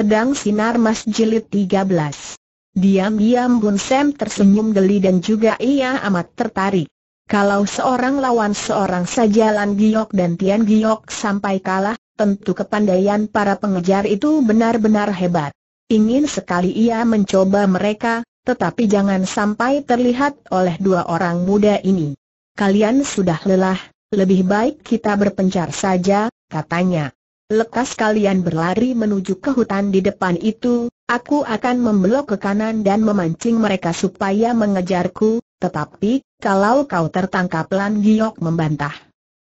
Pedang Sinar Mas Jilid 13 Diam-diam Bun Sam tersenyum geli dan juga ia amat tertarik. Kalau seorang lawan seorang saja Lan Giok dan Tian Giok sampai kalah, tentu kepandaian para pengejar itu benar-benar hebat. Ingin sekali ia mencoba mereka, tetapi jangan sampai terlihat oleh dua orang muda ini. Kalian sudah lelah, lebih baik kita berpencar saja, katanya. Lekas kalian berlari menuju ke hutan di depan itu, aku akan membelok ke kanan dan memancing mereka supaya mengejarku, tetapi, kalau kau tertangkap Lan Giok membantah.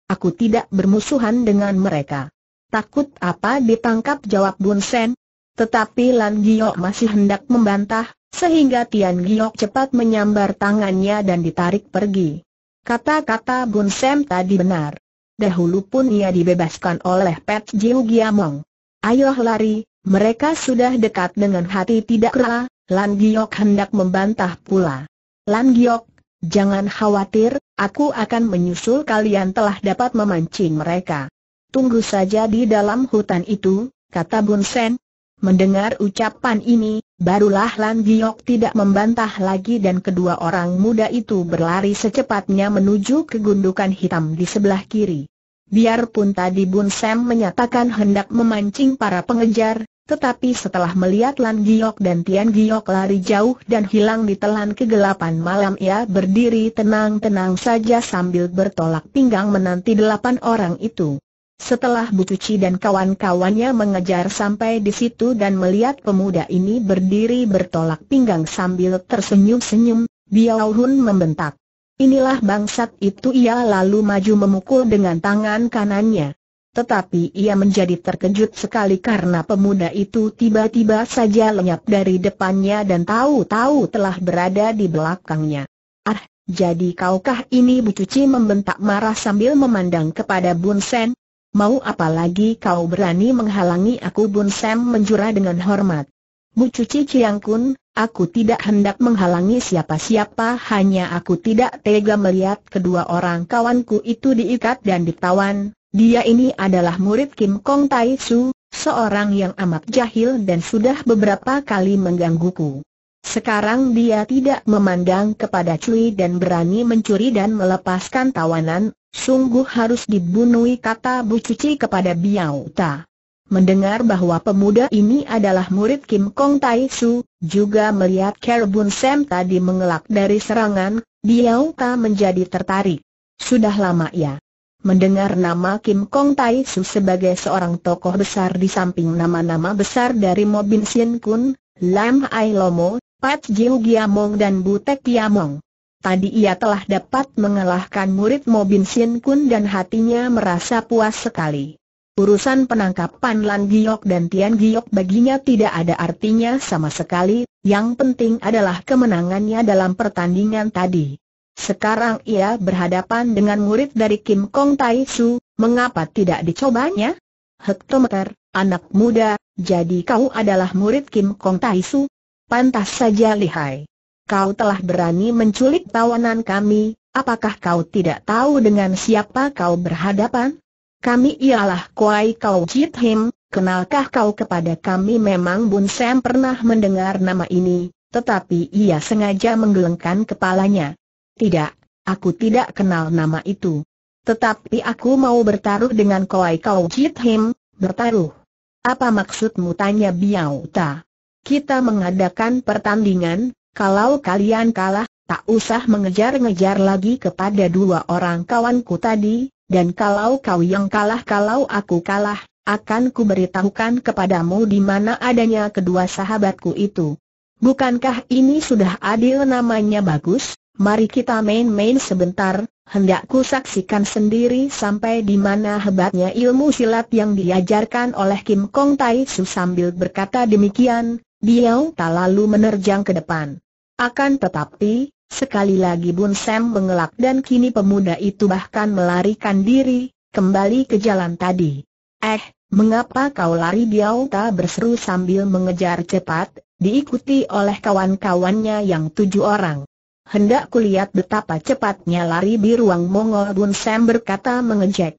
Aku tidak bermusuhan dengan mereka. Takut apa ditangkap jawab Bun Sen? Tetapi Lan Giok masih hendak membantah, sehingga Tian Giok cepat menyambar tangannya dan ditarik pergi. Kata-kata Bun Sen tadi benar dahulu pun ia dibebaskan oleh Pet Jiu Giamong. Ayo lari, mereka sudah dekat dengan hati tidak rela, Lan Giok hendak membantah pula. Lan Giok, jangan khawatir, aku akan menyusul kalian telah dapat memancing mereka. Tunggu saja di dalam hutan itu, kata Bun Sen, Mendengar ucapan ini, barulah Lan Giok tidak membantah lagi dan kedua orang muda itu berlari secepatnya menuju ke gundukan hitam di sebelah kiri. Biarpun tadi Bun Sam menyatakan hendak memancing para pengejar, tetapi setelah melihat Lan Giok dan Tian Giok lari jauh dan hilang di telan kegelapan malam ia berdiri tenang-tenang saja sambil bertolak pinggang menanti delapan orang itu. Setelah Bucuci dan kawan-kawannya mengejar sampai di situ dan melihat pemuda ini berdiri bertolak pinggang sambil tersenyum-senyum, Biao Hun membentak. Inilah bangsat itu ia lalu maju memukul dengan tangan kanannya. Tetapi ia menjadi terkejut sekali karena pemuda itu tiba-tiba saja lenyap dari depannya dan tahu-tahu telah berada di belakangnya. Ah, jadi kaukah ini Bu Cuci membentak marah sambil memandang kepada Bun Sen, Mau apa lagi kau berani menghalangi aku Bun Sam menjura dengan hormat. Bu Cuci Ciang Kun, aku tidak hendak menghalangi siapa-siapa hanya aku tidak tega melihat kedua orang kawanku itu diikat dan ditawan. Dia ini adalah murid Kim Kong Tai Su, seorang yang amat jahil dan sudah beberapa kali menggangguku. Sekarang dia tidak memandang kepada Cui dan berani mencuri dan melepaskan tawanan, sungguh harus dibunuh kata Bu Cuci kepada Biao Ta. Mendengar bahwa pemuda ini adalah murid Kim Kong Tai Su, juga melihat Kerbun Sam tadi mengelak dari serangan, Biao Ta menjadi tertarik. Sudah lama ya. Mendengar nama Kim Kong Tai Su sebagai seorang tokoh besar di samping nama-nama besar dari Mobin Sien Kun, Lam Ai Lomo, Pat Jiu Giamong dan Butek Giamong. Tadi ia telah dapat mengalahkan murid Mobin Sin Kun dan hatinya merasa puas sekali. Urusan penangkapan Lan Giok dan Tian Giok baginya tidak ada artinya sama sekali, yang penting adalah kemenangannya dalam pertandingan tadi. Sekarang ia berhadapan dengan murid dari Kim Kong Tai Su, mengapa tidak dicobanya? Hektometer, anak muda, jadi kau adalah murid Kim Kong Tai Su? pantas saja lihai. Kau telah berani menculik tawanan kami, apakah kau tidak tahu dengan siapa kau berhadapan? Kami ialah Kuai Kau Jit Him, kenalkah kau kepada kami memang Bun Sam pernah mendengar nama ini, tetapi ia sengaja menggelengkan kepalanya. Tidak, aku tidak kenal nama itu. Tetapi aku mau bertaruh dengan Kuai Kau Jit Him, bertaruh. Apa maksudmu tanya Biao Ta? kita mengadakan pertandingan, kalau kalian kalah, tak usah mengejar-ngejar lagi kepada dua orang kawanku tadi, dan kalau kau yang kalah kalau aku kalah, akan kuberitahukan kepadamu di mana adanya kedua sahabatku itu. Bukankah ini sudah adil namanya bagus? Mari kita main-main sebentar, hendak ku saksikan sendiri sampai di mana hebatnya ilmu silat yang diajarkan oleh Kim Kong Tai Su sambil berkata demikian, Biao tak lalu menerjang ke depan. Akan tetapi, sekali lagi Bun Sam mengelak dan kini pemuda itu bahkan melarikan diri, kembali ke jalan tadi. Eh, mengapa kau lari Biao tak berseru sambil mengejar cepat, diikuti oleh kawan-kawannya yang tujuh orang. Hendak kulihat betapa cepatnya lari di ruang Mongol Bun Sam berkata mengejek.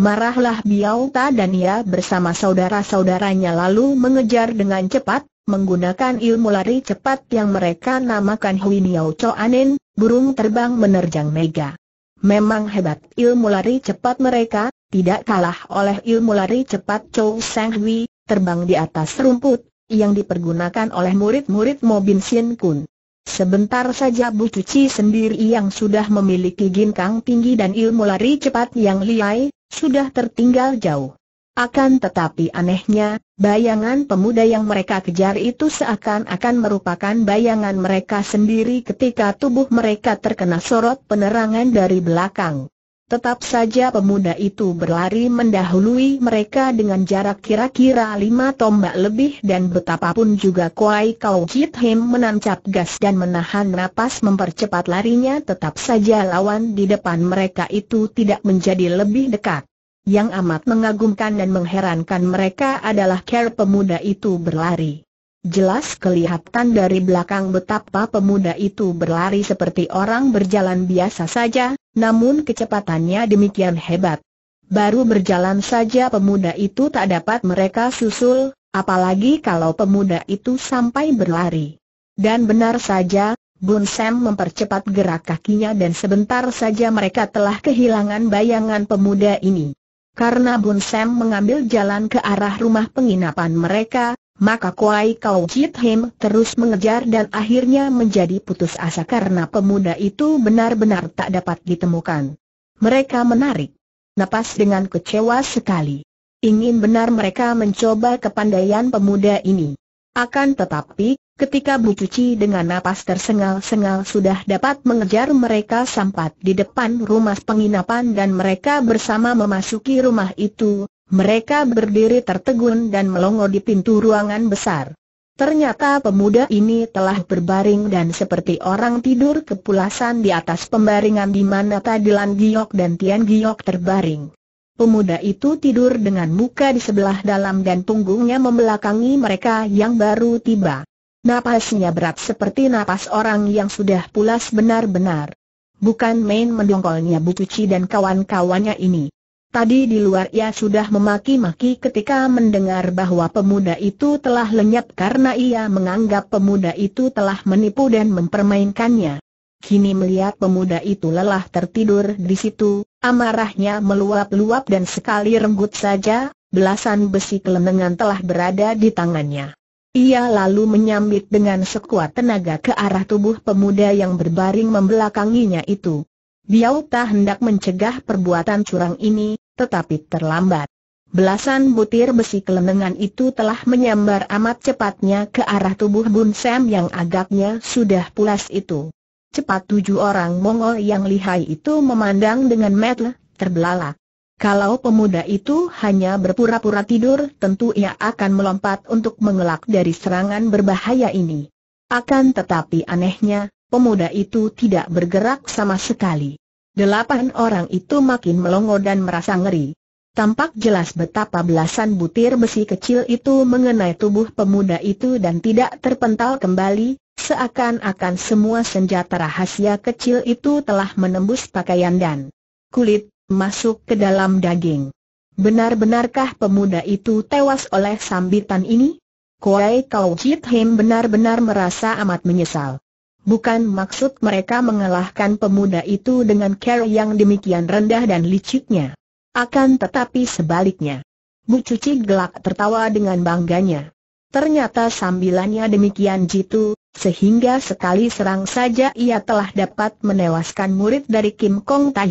Marahlah Ta dan ia bersama saudara-saudaranya lalu mengejar dengan cepat, menggunakan ilmu lari cepat yang mereka namakan Hui Niao Cho Anin, burung terbang menerjang mega. Memang hebat ilmu lari cepat mereka, tidak kalah oleh ilmu lari cepat Chou Sang Hui, terbang di atas rumput, yang dipergunakan oleh murid-murid Mo Bin Sien Kun. Sebentar saja Bu Cuci sendiri yang sudah memiliki ginkang tinggi dan ilmu lari cepat yang liai, sudah tertinggal jauh. Akan tetapi anehnya, bayangan pemuda yang mereka kejar itu seakan-akan merupakan bayangan mereka sendiri ketika tubuh mereka terkena sorot penerangan dari belakang. Tetap saja pemuda itu berlari mendahului mereka dengan jarak kira-kira lima tombak lebih dan betapapun juga Kuai Kau Jit Him menancap gas dan menahan napas mempercepat larinya tetap saja lawan di depan mereka itu tidak menjadi lebih dekat. Yang amat mengagumkan dan mengherankan mereka adalah care pemuda itu berlari. Jelas kelihatan dari belakang betapa pemuda itu berlari seperti orang berjalan biasa saja, namun kecepatannya demikian hebat. Baru berjalan saja pemuda itu tak dapat mereka susul, apalagi kalau pemuda itu sampai berlari. Dan benar saja, Bun Sam mempercepat gerak kakinya dan sebentar saja mereka telah kehilangan bayangan pemuda ini. Karena Bun Sam mengambil jalan ke arah rumah penginapan mereka, maka Kuai Kau Jit Him terus mengejar dan akhirnya menjadi putus asa karena pemuda itu benar-benar tak dapat ditemukan. Mereka menarik napas dengan kecewa sekali. Ingin benar mereka mencoba kepandaian pemuda ini. Akan tetapi, ketika Bu Cuci dengan napas tersengal-sengal sudah dapat mengejar mereka sampai di depan rumah penginapan dan mereka bersama memasuki rumah itu, mereka berdiri tertegun dan melongo di pintu ruangan besar. Ternyata pemuda ini telah berbaring dan seperti orang tidur kepulasan di atas pembaringan di mana Tadilan Giok dan Tian Giok terbaring. Pemuda itu tidur dengan muka di sebelah dalam dan punggungnya membelakangi mereka yang baru tiba. Napasnya berat seperti napas orang yang sudah pulas benar-benar. Bukan main mendongkolnya Bu Cuci dan kawan-kawannya ini. Tadi di luar ia sudah memaki-maki ketika mendengar bahwa pemuda itu telah lenyap karena ia menganggap pemuda itu telah menipu dan mempermainkannya. Kini melihat pemuda itu lelah tertidur di situ, amarahnya meluap-luap dan sekali renggut saja, belasan besi kelenengan telah berada di tangannya. Ia lalu menyambit dengan sekuat tenaga ke arah tubuh pemuda yang berbaring membelakanginya itu. Biau tak hendak mencegah perbuatan curang ini, tetapi terlambat. Belasan butir besi kelenengan itu telah menyambar amat cepatnya ke arah tubuh Bun Sam yang agaknya sudah pulas itu. Cepat tujuh orang Mongol yang lihai itu memandang dengan mata terbelalak. Kalau pemuda itu hanya berpura-pura tidur tentu ia akan melompat untuk mengelak dari serangan berbahaya ini. Akan tetapi anehnya, pemuda itu tidak bergerak sama sekali. Delapan orang itu makin melongo dan merasa ngeri. Tampak jelas betapa belasan butir besi kecil itu mengenai tubuh pemuda itu dan tidak terpental kembali, seakan-akan semua senjata rahasia kecil itu telah menembus pakaian dan kulit, masuk ke dalam daging. Benar-benarkah pemuda itu tewas oleh sambitan ini? Kuei Kau Chit Him benar-benar merasa amat menyesal. Bukan maksud mereka mengalahkan pemuda itu dengan care yang demikian rendah dan liciknya. Akan tetapi sebaliknya. Bu Cuci gelak tertawa dengan bangganya. Ternyata sambilannya demikian jitu, sehingga sekali serang saja ia telah dapat menewaskan murid dari Kim Kong Tai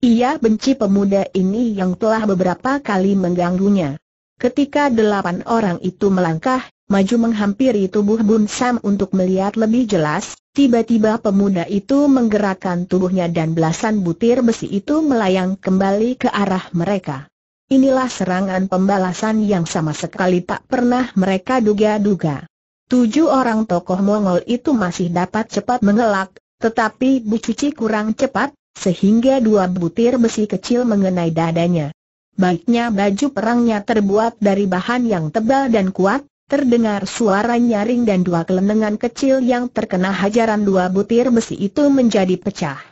Ia benci pemuda ini yang telah beberapa kali mengganggunya. Ketika delapan orang itu melangkah, maju menghampiri tubuh Bun Sam untuk melihat lebih jelas, tiba-tiba pemuda itu menggerakkan tubuhnya dan belasan butir besi itu melayang kembali ke arah mereka. Inilah serangan pembalasan yang sama sekali tak pernah mereka duga-duga. Tujuh orang tokoh Mongol itu masih dapat cepat mengelak, tetapi Bu Cuci kurang cepat, sehingga dua butir besi kecil mengenai dadanya. Baiknya baju perangnya terbuat dari bahan yang tebal dan kuat, Terdengar suara nyaring dan dua kelenengan kecil yang terkena hajaran dua butir besi itu menjadi pecah.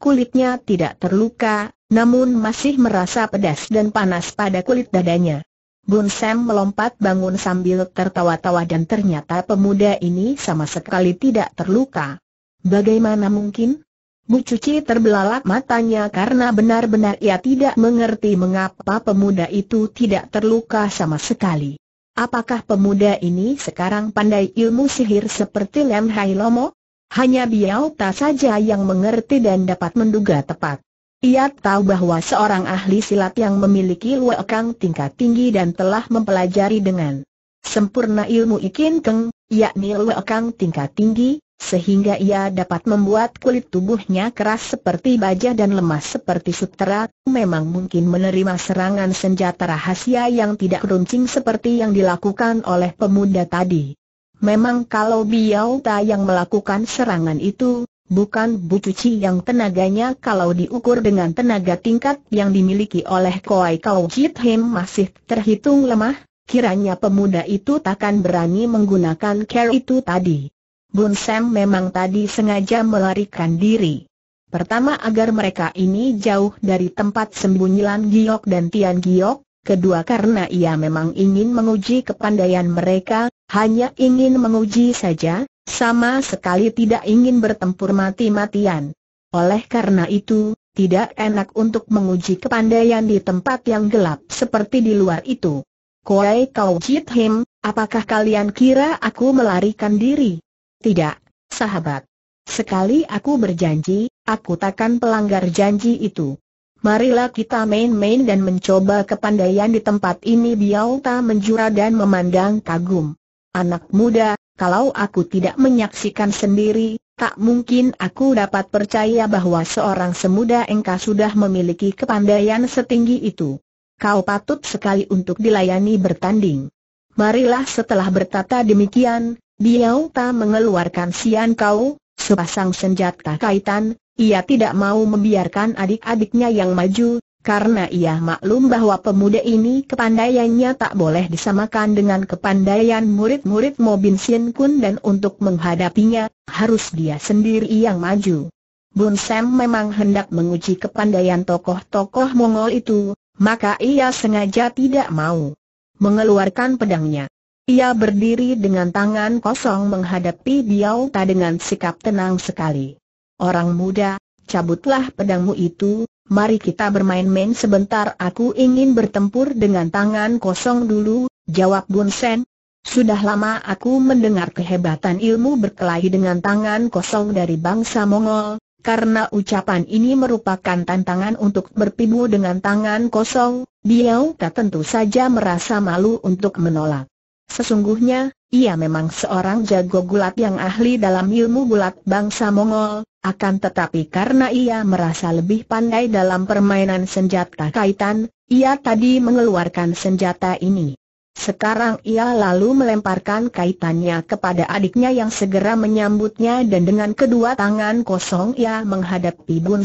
Kulitnya tidak terluka, namun masih merasa pedas dan panas pada kulit dadanya. Bun Sam melompat bangun sambil tertawa-tawa dan ternyata pemuda ini sama sekali tidak terluka. Bagaimana mungkin? Bu Cuci terbelalak matanya karena benar-benar ia tidak mengerti mengapa pemuda itu tidak terluka sama sekali. Apakah pemuda ini sekarang pandai ilmu sihir seperti Lem Hai Lomo? Hanya Biao Ta saja yang mengerti dan dapat menduga tepat. Ia tahu bahwa seorang ahli silat yang memiliki luakang tingkat tinggi dan telah mempelajari dengan sempurna ilmu ikin keng, yakni luakang tingkat tinggi, sehingga ia dapat membuat kulit tubuhnya keras seperti baja dan lemas seperti sutera, memang mungkin menerima serangan senjata rahasia yang tidak runcing seperti yang dilakukan oleh pemuda tadi. Memang kalau Biao Ta yang melakukan serangan itu, bukan Bu Cuci yang tenaganya kalau diukur dengan tenaga tingkat yang dimiliki oleh Koi Kau Chit Him masih terhitung lemah, kiranya pemuda itu takkan berani menggunakan care itu tadi. Bun Sam memang tadi sengaja melarikan diri. Pertama agar mereka ini jauh dari tempat sembunyilan Giok dan Tian Giok, kedua karena ia memang ingin menguji kepandaian mereka, hanya ingin menguji saja, sama sekali tidak ingin bertempur mati-matian. Oleh karena itu, tidak enak untuk menguji kepandaian di tempat yang gelap seperti di luar itu. Koai Kau Jit Him, apakah kalian kira aku melarikan diri? Tidak, sahabat. Sekali aku berjanji, aku takkan pelanggar janji itu. Marilah kita main-main dan mencoba kepandaian di tempat ini Biau tak menjura dan memandang kagum. Anak muda, kalau aku tidak menyaksikan sendiri, tak mungkin aku dapat percaya bahwa seorang semuda engkau sudah memiliki kepandaian setinggi itu. Kau patut sekali untuk dilayani bertanding. Marilah setelah bertata demikian, Biao Ta mengeluarkan Sian Kau, sepasang senjata kaitan, ia tidak mau membiarkan adik-adiknya yang maju, karena ia maklum bahwa pemuda ini kepandaiannya tak boleh disamakan dengan kepandaian murid-murid Mobin Sin Kun dan untuk menghadapinya, harus dia sendiri yang maju. Bun Sam memang hendak menguji kepandaian tokoh-tokoh Mongol itu, maka ia sengaja tidak mau mengeluarkan pedangnya. Ia berdiri dengan tangan kosong menghadapi Biao Ta dengan sikap tenang sekali. Orang muda, cabutlah pedangmu itu, mari kita bermain-main sebentar aku ingin bertempur dengan tangan kosong dulu, jawab Bun Sen. Sudah lama aku mendengar kehebatan ilmu berkelahi dengan tangan kosong dari bangsa Mongol, karena ucapan ini merupakan tantangan untuk berpibu dengan tangan kosong, Biao Ta tentu saja merasa malu untuk menolak. Sesungguhnya, ia memang seorang jago gulat yang ahli dalam ilmu gulat bangsa Mongol, akan tetapi karena ia merasa lebih pandai dalam permainan senjata kaitan, ia tadi mengeluarkan senjata ini. Sekarang ia lalu melemparkan kaitannya kepada adiknya yang segera menyambutnya dan dengan kedua tangan kosong ia menghadapi Bun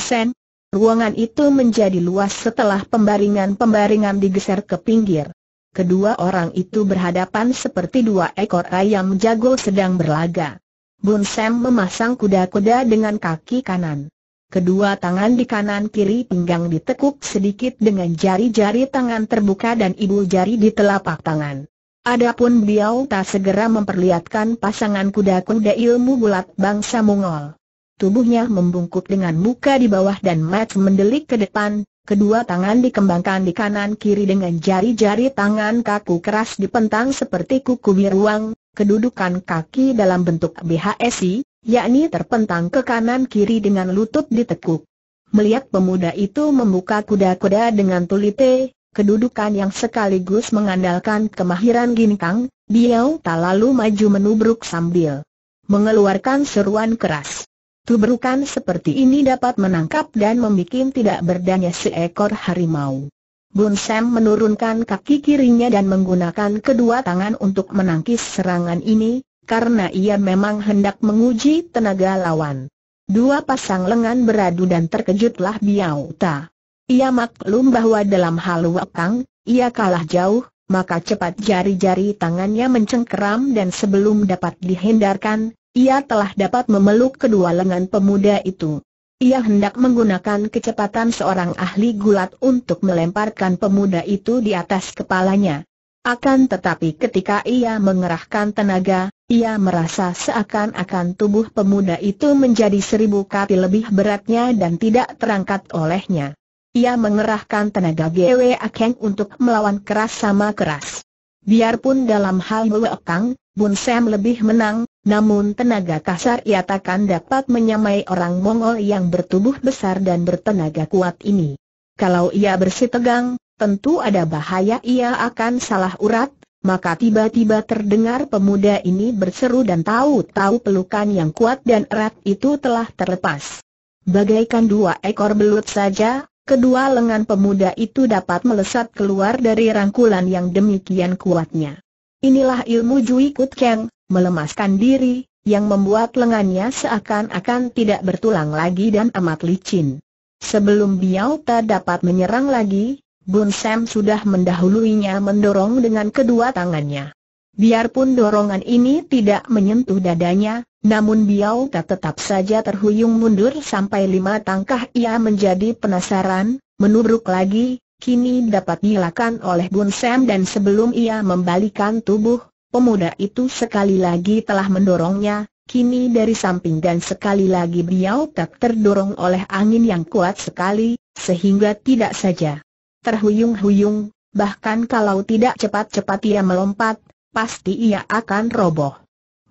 Ruangan itu menjadi luas setelah pembaringan-pembaringan digeser ke pinggir. Kedua orang itu berhadapan seperti dua ekor ayam jago sedang berlaga. Bun Sam memasang kuda-kuda dengan kaki kanan. Kedua tangan di kanan kiri pinggang ditekuk sedikit dengan jari-jari tangan terbuka dan ibu jari di telapak tangan. Adapun beliau tak segera memperlihatkan pasangan kuda-kuda ilmu bulat bangsa Mongol. Tubuhnya membungkuk dengan muka di bawah dan mat mendelik ke depan, Kedua tangan dikembangkan di kanan-kiri dengan jari-jari tangan kaku keras dipentang seperti kuku biruang, kedudukan kaki dalam bentuk BHSI, yakni terpentang ke kanan-kiri dengan lutut ditekuk. Melihat pemuda itu membuka kuda-kuda dengan tulite, kedudukan yang sekaligus mengandalkan kemahiran ginkang, Biao tak lalu maju menubruk sambil mengeluarkan seruan keras. Tubrukan seperti ini dapat menangkap dan membuat tidak berdaya seekor harimau. Bun Sam menurunkan kaki kirinya dan menggunakan kedua tangan untuk menangkis serangan ini, karena ia memang hendak menguji tenaga lawan. Dua pasang lengan beradu dan terkejutlah Biao Ta. Ia maklum bahwa dalam hal wakang, ia kalah jauh, maka cepat jari-jari tangannya mencengkeram dan sebelum dapat dihindarkan, ia telah dapat memeluk kedua lengan pemuda itu. Ia hendak menggunakan kecepatan seorang ahli gulat untuk melemparkan pemuda itu di atas kepalanya. Akan tetapi ketika ia mengerahkan tenaga, ia merasa seakan-akan tubuh pemuda itu menjadi seribu kali lebih beratnya dan tidak terangkat olehnya. Ia mengerahkan tenaga Gwe Akeng untuk melawan keras sama keras. Biarpun dalam hal Gwe Akang, Bun Sam lebih menang, namun tenaga kasar ia takkan dapat menyamai orang Mongol yang bertubuh besar dan bertenaga kuat ini. Kalau ia bersih tegang, tentu ada bahaya ia akan salah urat, maka tiba-tiba terdengar pemuda ini berseru dan tahu-tahu pelukan yang kuat dan erat itu telah terlepas. Bagaikan dua ekor belut saja, kedua lengan pemuda itu dapat melesat keluar dari rangkulan yang demikian kuatnya. Inilah ilmu Jui Kut Keng, melemaskan diri, yang membuat lengannya seakan-akan tidak bertulang lagi dan amat licin. Sebelum Biao Ta dapat menyerang lagi, Bun Sam sudah mendahuluinya mendorong dengan kedua tangannya. Biarpun dorongan ini tidak menyentuh dadanya, namun Biao Ta tetap saja terhuyung mundur sampai lima tangkah ia menjadi penasaran, menubruk lagi, kini dapat dilakukan oleh Bun Sam dan sebelum ia membalikan tubuh, Pemuda itu sekali lagi telah mendorongnya, kini dari samping dan sekali lagi beliau tak terdorong oleh angin yang kuat sekali, sehingga tidak saja terhuyung-huyung, bahkan kalau tidak cepat-cepat ia melompat, pasti ia akan roboh.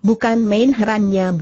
Bukan main herannya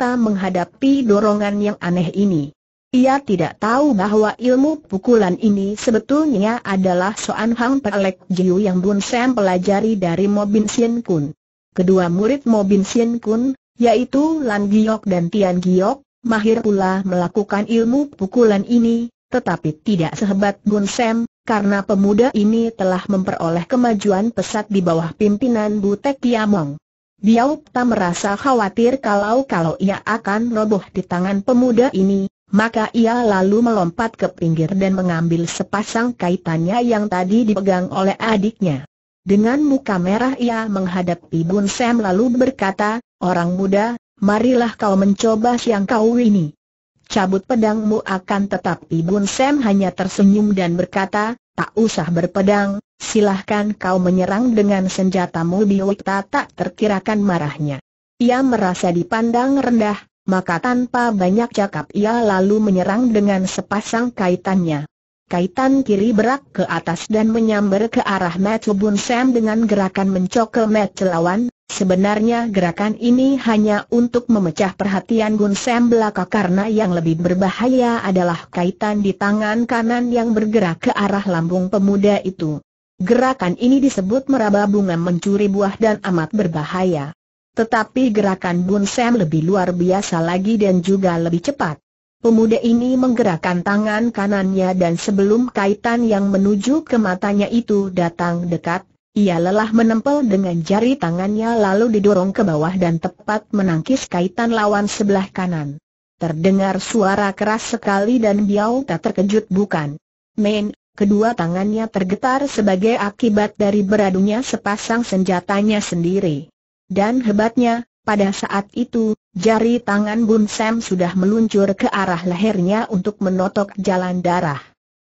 tak menghadapi dorongan yang aneh ini. Ia tidak tahu bahwa ilmu pukulan ini sebetulnya adalah Soan Hang Pelek Jiu yang Bun Sam pelajari dari Mobin Sien Kun. Kedua murid Mobin Sien Kun, yaitu Lan Giok dan Tian Giok, mahir pula melakukan ilmu pukulan ini, tetapi tidak sehebat Bun Sam, karena pemuda ini telah memperoleh kemajuan pesat di bawah pimpinan Butek Tiamong. Biao Ta merasa khawatir kalau-kalau ia akan roboh di tangan pemuda ini, maka ia lalu melompat ke pinggir dan mengambil sepasang kaitannya yang tadi dipegang oleh adiknya. Dengan muka merah ia menghadapi Bun Sam lalu berkata, Orang muda, marilah kau mencoba siang kau ini. Cabut pedangmu akan tetapi Bun Sam hanya tersenyum dan berkata, Tak usah berpedang, silahkan kau menyerang dengan senjatamu Biwita tak terkirakan marahnya. Ia merasa dipandang rendah, maka tanpa banyak cakap ia lalu menyerang dengan sepasang kaitannya. Kaitan kiri berak ke atas dan menyambar ke arah Matthew Bun Sam dengan gerakan mencokel Matthew lawan. Sebenarnya gerakan ini hanya untuk memecah perhatian Gun Sam belaka karena yang lebih berbahaya adalah kaitan di tangan kanan yang bergerak ke arah lambung pemuda itu. Gerakan ini disebut meraba bunga mencuri buah dan amat berbahaya. Tetapi gerakan Bun Sam lebih luar biasa lagi dan juga lebih cepat. Pemuda ini menggerakkan tangan kanannya dan sebelum kaitan yang menuju ke matanya itu datang dekat, ia lelah menempel dengan jari tangannya lalu didorong ke bawah dan tepat menangkis kaitan lawan sebelah kanan. Terdengar suara keras sekali dan Biao tak terkejut bukan. Main, kedua tangannya tergetar sebagai akibat dari beradunya sepasang senjatanya sendiri. Dan hebatnya, pada saat itu, jari tangan Bun Sam sudah meluncur ke arah lehernya untuk menotok jalan darah.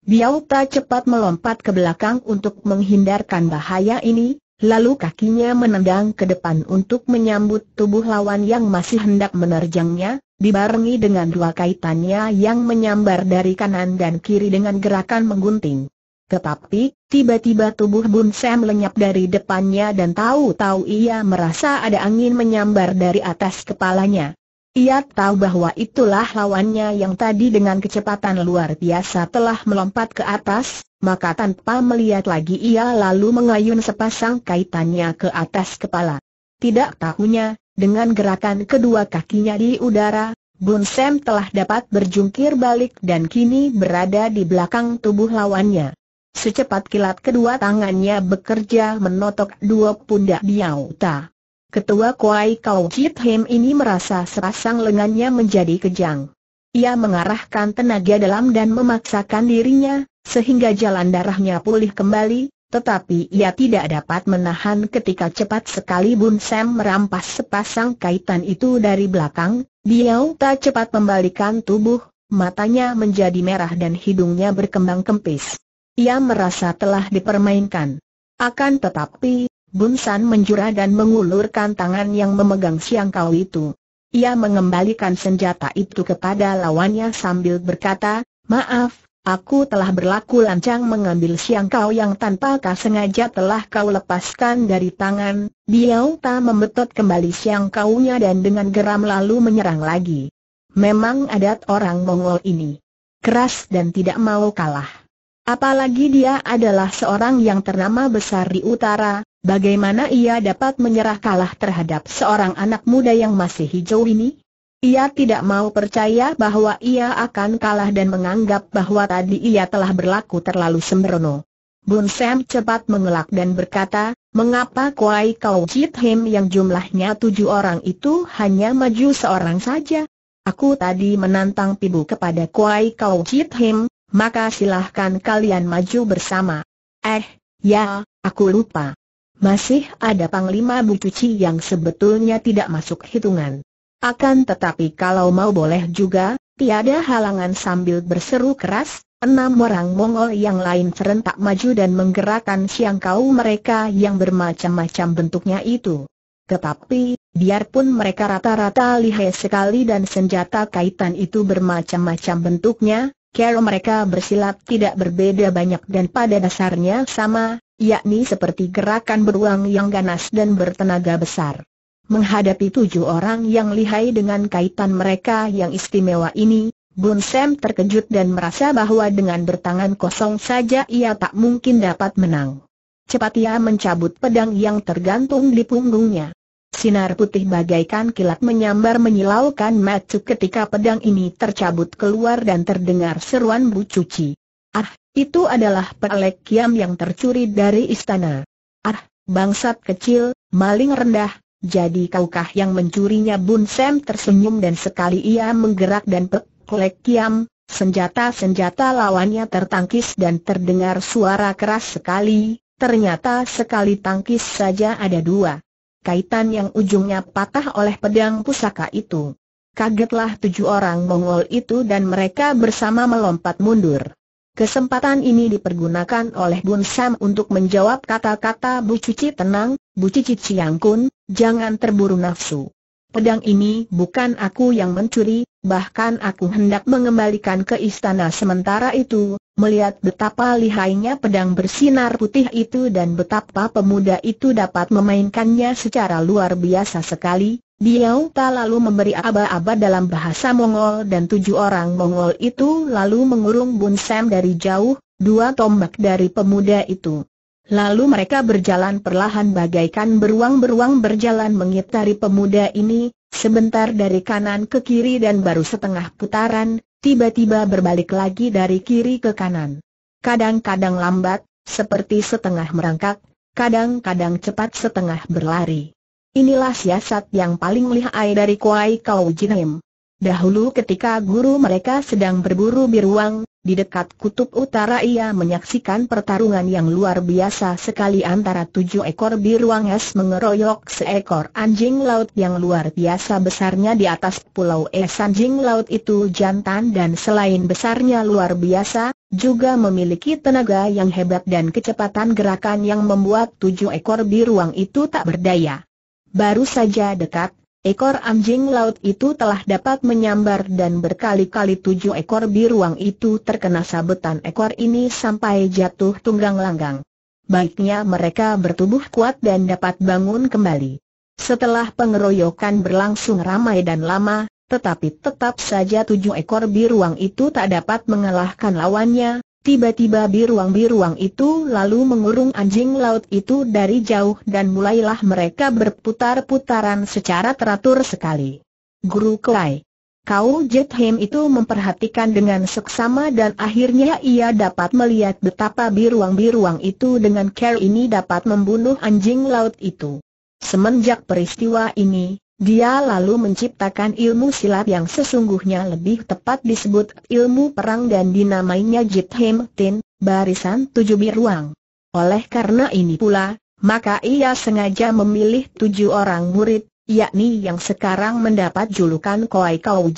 Biao Ta cepat melompat ke belakang untuk menghindarkan bahaya ini, lalu kakinya menendang ke depan untuk menyambut tubuh lawan yang masih hendak menerjangnya, dibarengi dengan dua kaitannya yang menyambar dari kanan dan kiri dengan gerakan menggunting. Tetapi, tiba-tiba tubuh Bun Sam lenyap dari depannya dan tahu-tahu ia merasa ada angin menyambar dari atas kepalanya. Ia tahu bahwa itulah lawannya yang tadi dengan kecepatan luar biasa telah melompat ke atas, maka tanpa melihat lagi ia lalu mengayun sepasang kaitannya ke atas kepala. Tidak tahunya, dengan gerakan kedua kakinya di udara, Bun Sam telah dapat berjungkir balik dan kini berada di belakang tubuh lawannya. Secepat kilat kedua tangannya bekerja menotok dua pundak Diau Ta. Ketua Kuai Kau Chit Him ini merasa sepasang lengannya menjadi kejang. Ia mengarahkan tenaga dalam dan memaksakan dirinya, sehingga jalan darahnya pulih kembali, tetapi ia tidak dapat menahan ketika cepat sekali Bun Sam merampas sepasang kaitan itu dari belakang, Diau Ta cepat membalikan tubuh, matanya menjadi merah dan hidungnya berkembang kempis. Ia merasa telah dipermainkan. Akan tetapi, Bunsan menjura dan mengulurkan tangan yang memegang siang kau itu. Ia mengembalikan senjata itu kepada lawannya sambil berkata, Maaf, aku telah berlaku lancang mengambil siang kau yang tanpa kau sengaja telah kau lepaskan dari tangan. Biao Ta membetot kembali siang kau-nya dan dengan geram lalu menyerang lagi. Memang adat orang Mongol ini. Keras dan tidak mau kalah. Apalagi dia adalah seorang yang ternama besar di utara, bagaimana ia dapat menyerah kalah terhadap seorang anak muda yang masih hijau ini? Ia tidak mau percaya bahwa ia akan kalah dan menganggap bahwa tadi ia telah berlaku terlalu sembrono. Bun Sam cepat mengelak dan berkata, mengapa Kuai Kau Jit Him yang jumlahnya tujuh orang itu hanya maju seorang saja? Aku tadi menantang pibu kepada Kuai Kau Jit Him, maka silahkan kalian maju bersama. Eh, ya, aku lupa. Masih ada Panglima Bucuci yang sebetulnya tidak masuk hitungan. Akan tetapi kalau mau boleh juga, tiada halangan sambil berseru keras, enam orang Mongol yang lain serentak maju dan menggerakkan siang kau mereka yang bermacam-macam bentuknya itu. Tetapi, biarpun mereka rata-rata lihai sekali dan senjata kaitan itu bermacam-macam bentuknya, Cara mereka bersilat tidak berbeda banyak dan pada dasarnya sama, yakni seperti gerakan beruang yang ganas dan bertenaga besar. Menghadapi tujuh orang yang lihai dengan kaitan mereka yang istimewa ini, Bun Sam terkejut dan merasa bahwa dengan bertangan kosong saja ia tak mungkin dapat menang. Cepat ia mencabut pedang yang tergantung di punggungnya. Sinar putih bagaikan kilat menyambar menyilaukan Macu ketika pedang ini tercabut keluar dan terdengar seruan Bu Cuci. Ah, itu adalah pelek kiam yang tercuri dari istana. Ah, bangsat kecil, maling rendah, jadi kaukah yang mencurinya Bun Sam tersenyum dan sekali ia menggerak dan pelek kiam, senjata-senjata lawannya tertangkis dan terdengar suara keras sekali, ternyata sekali tangkis saja ada dua kaitan yang ujungnya patah oleh pedang pusaka itu. Kagetlah tujuh orang Mongol itu dan mereka bersama melompat mundur. Kesempatan ini dipergunakan oleh Bun Sam untuk menjawab kata-kata Bu Cici tenang, Bu Cici Ciangkun, jangan terburu nafsu. Pedang ini bukan aku yang mencuri, bahkan aku hendak mengembalikan ke istana sementara itu, melihat betapa lihainya pedang bersinar putih itu dan betapa pemuda itu dapat memainkannya secara luar biasa sekali, Biao Ta lalu memberi aba-aba dalam bahasa Mongol dan tujuh orang Mongol itu lalu mengurung Bun Sam dari jauh, dua tombak dari pemuda itu. Lalu mereka berjalan perlahan bagaikan beruang-beruang berjalan mengitari pemuda ini, sebentar dari kanan ke kiri dan baru setengah putaran, tiba-tiba berbalik lagi dari kiri ke kanan. Kadang-kadang lambat, seperti setengah merangkak, kadang-kadang cepat setengah berlari. Inilah siasat yang paling lihai dari Kuai Kau Jinim. Dahulu ketika guru mereka sedang berburu biruang, di dekat kutub utara ia menyaksikan pertarungan yang luar biasa sekali antara tujuh ekor biruang es mengeroyok seekor anjing laut yang luar biasa besarnya di atas pulau es anjing laut itu jantan dan selain besarnya luar biasa, juga memiliki tenaga yang hebat dan kecepatan gerakan yang membuat tujuh ekor biruang itu tak berdaya. Baru saja dekat, Ekor anjing laut itu telah dapat menyambar dan berkali-kali tujuh ekor biruang itu terkena sabetan ekor ini sampai jatuh tunggang langgang. Baiknya mereka bertubuh kuat dan dapat bangun kembali. Setelah pengeroyokan berlangsung ramai dan lama, tetapi tetap saja tujuh ekor biruang itu tak dapat mengalahkan lawannya, Tiba-tiba biruang-biruang itu lalu mengurung anjing laut itu dari jauh dan mulailah mereka berputar-putaran secara teratur sekali. Guru Kuai, kau Jet itu memperhatikan dengan seksama dan akhirnya ia dapat melihat betapa biruang-biruang itu dengan care ini dapat membunuh anjing laut itu. Semenjak peristiwa ini, dia lalu menciptakan ilmu silat yang sesungguhnya lebih tepat disebut ilmu perang dan dinamainya Jit Hem Tin, barisan tujuh biruang. Oleh karena ini pula, maka ia sengaja memilih tujuh orang murid, yakni yang sekarang mendapat julukan Koi Kau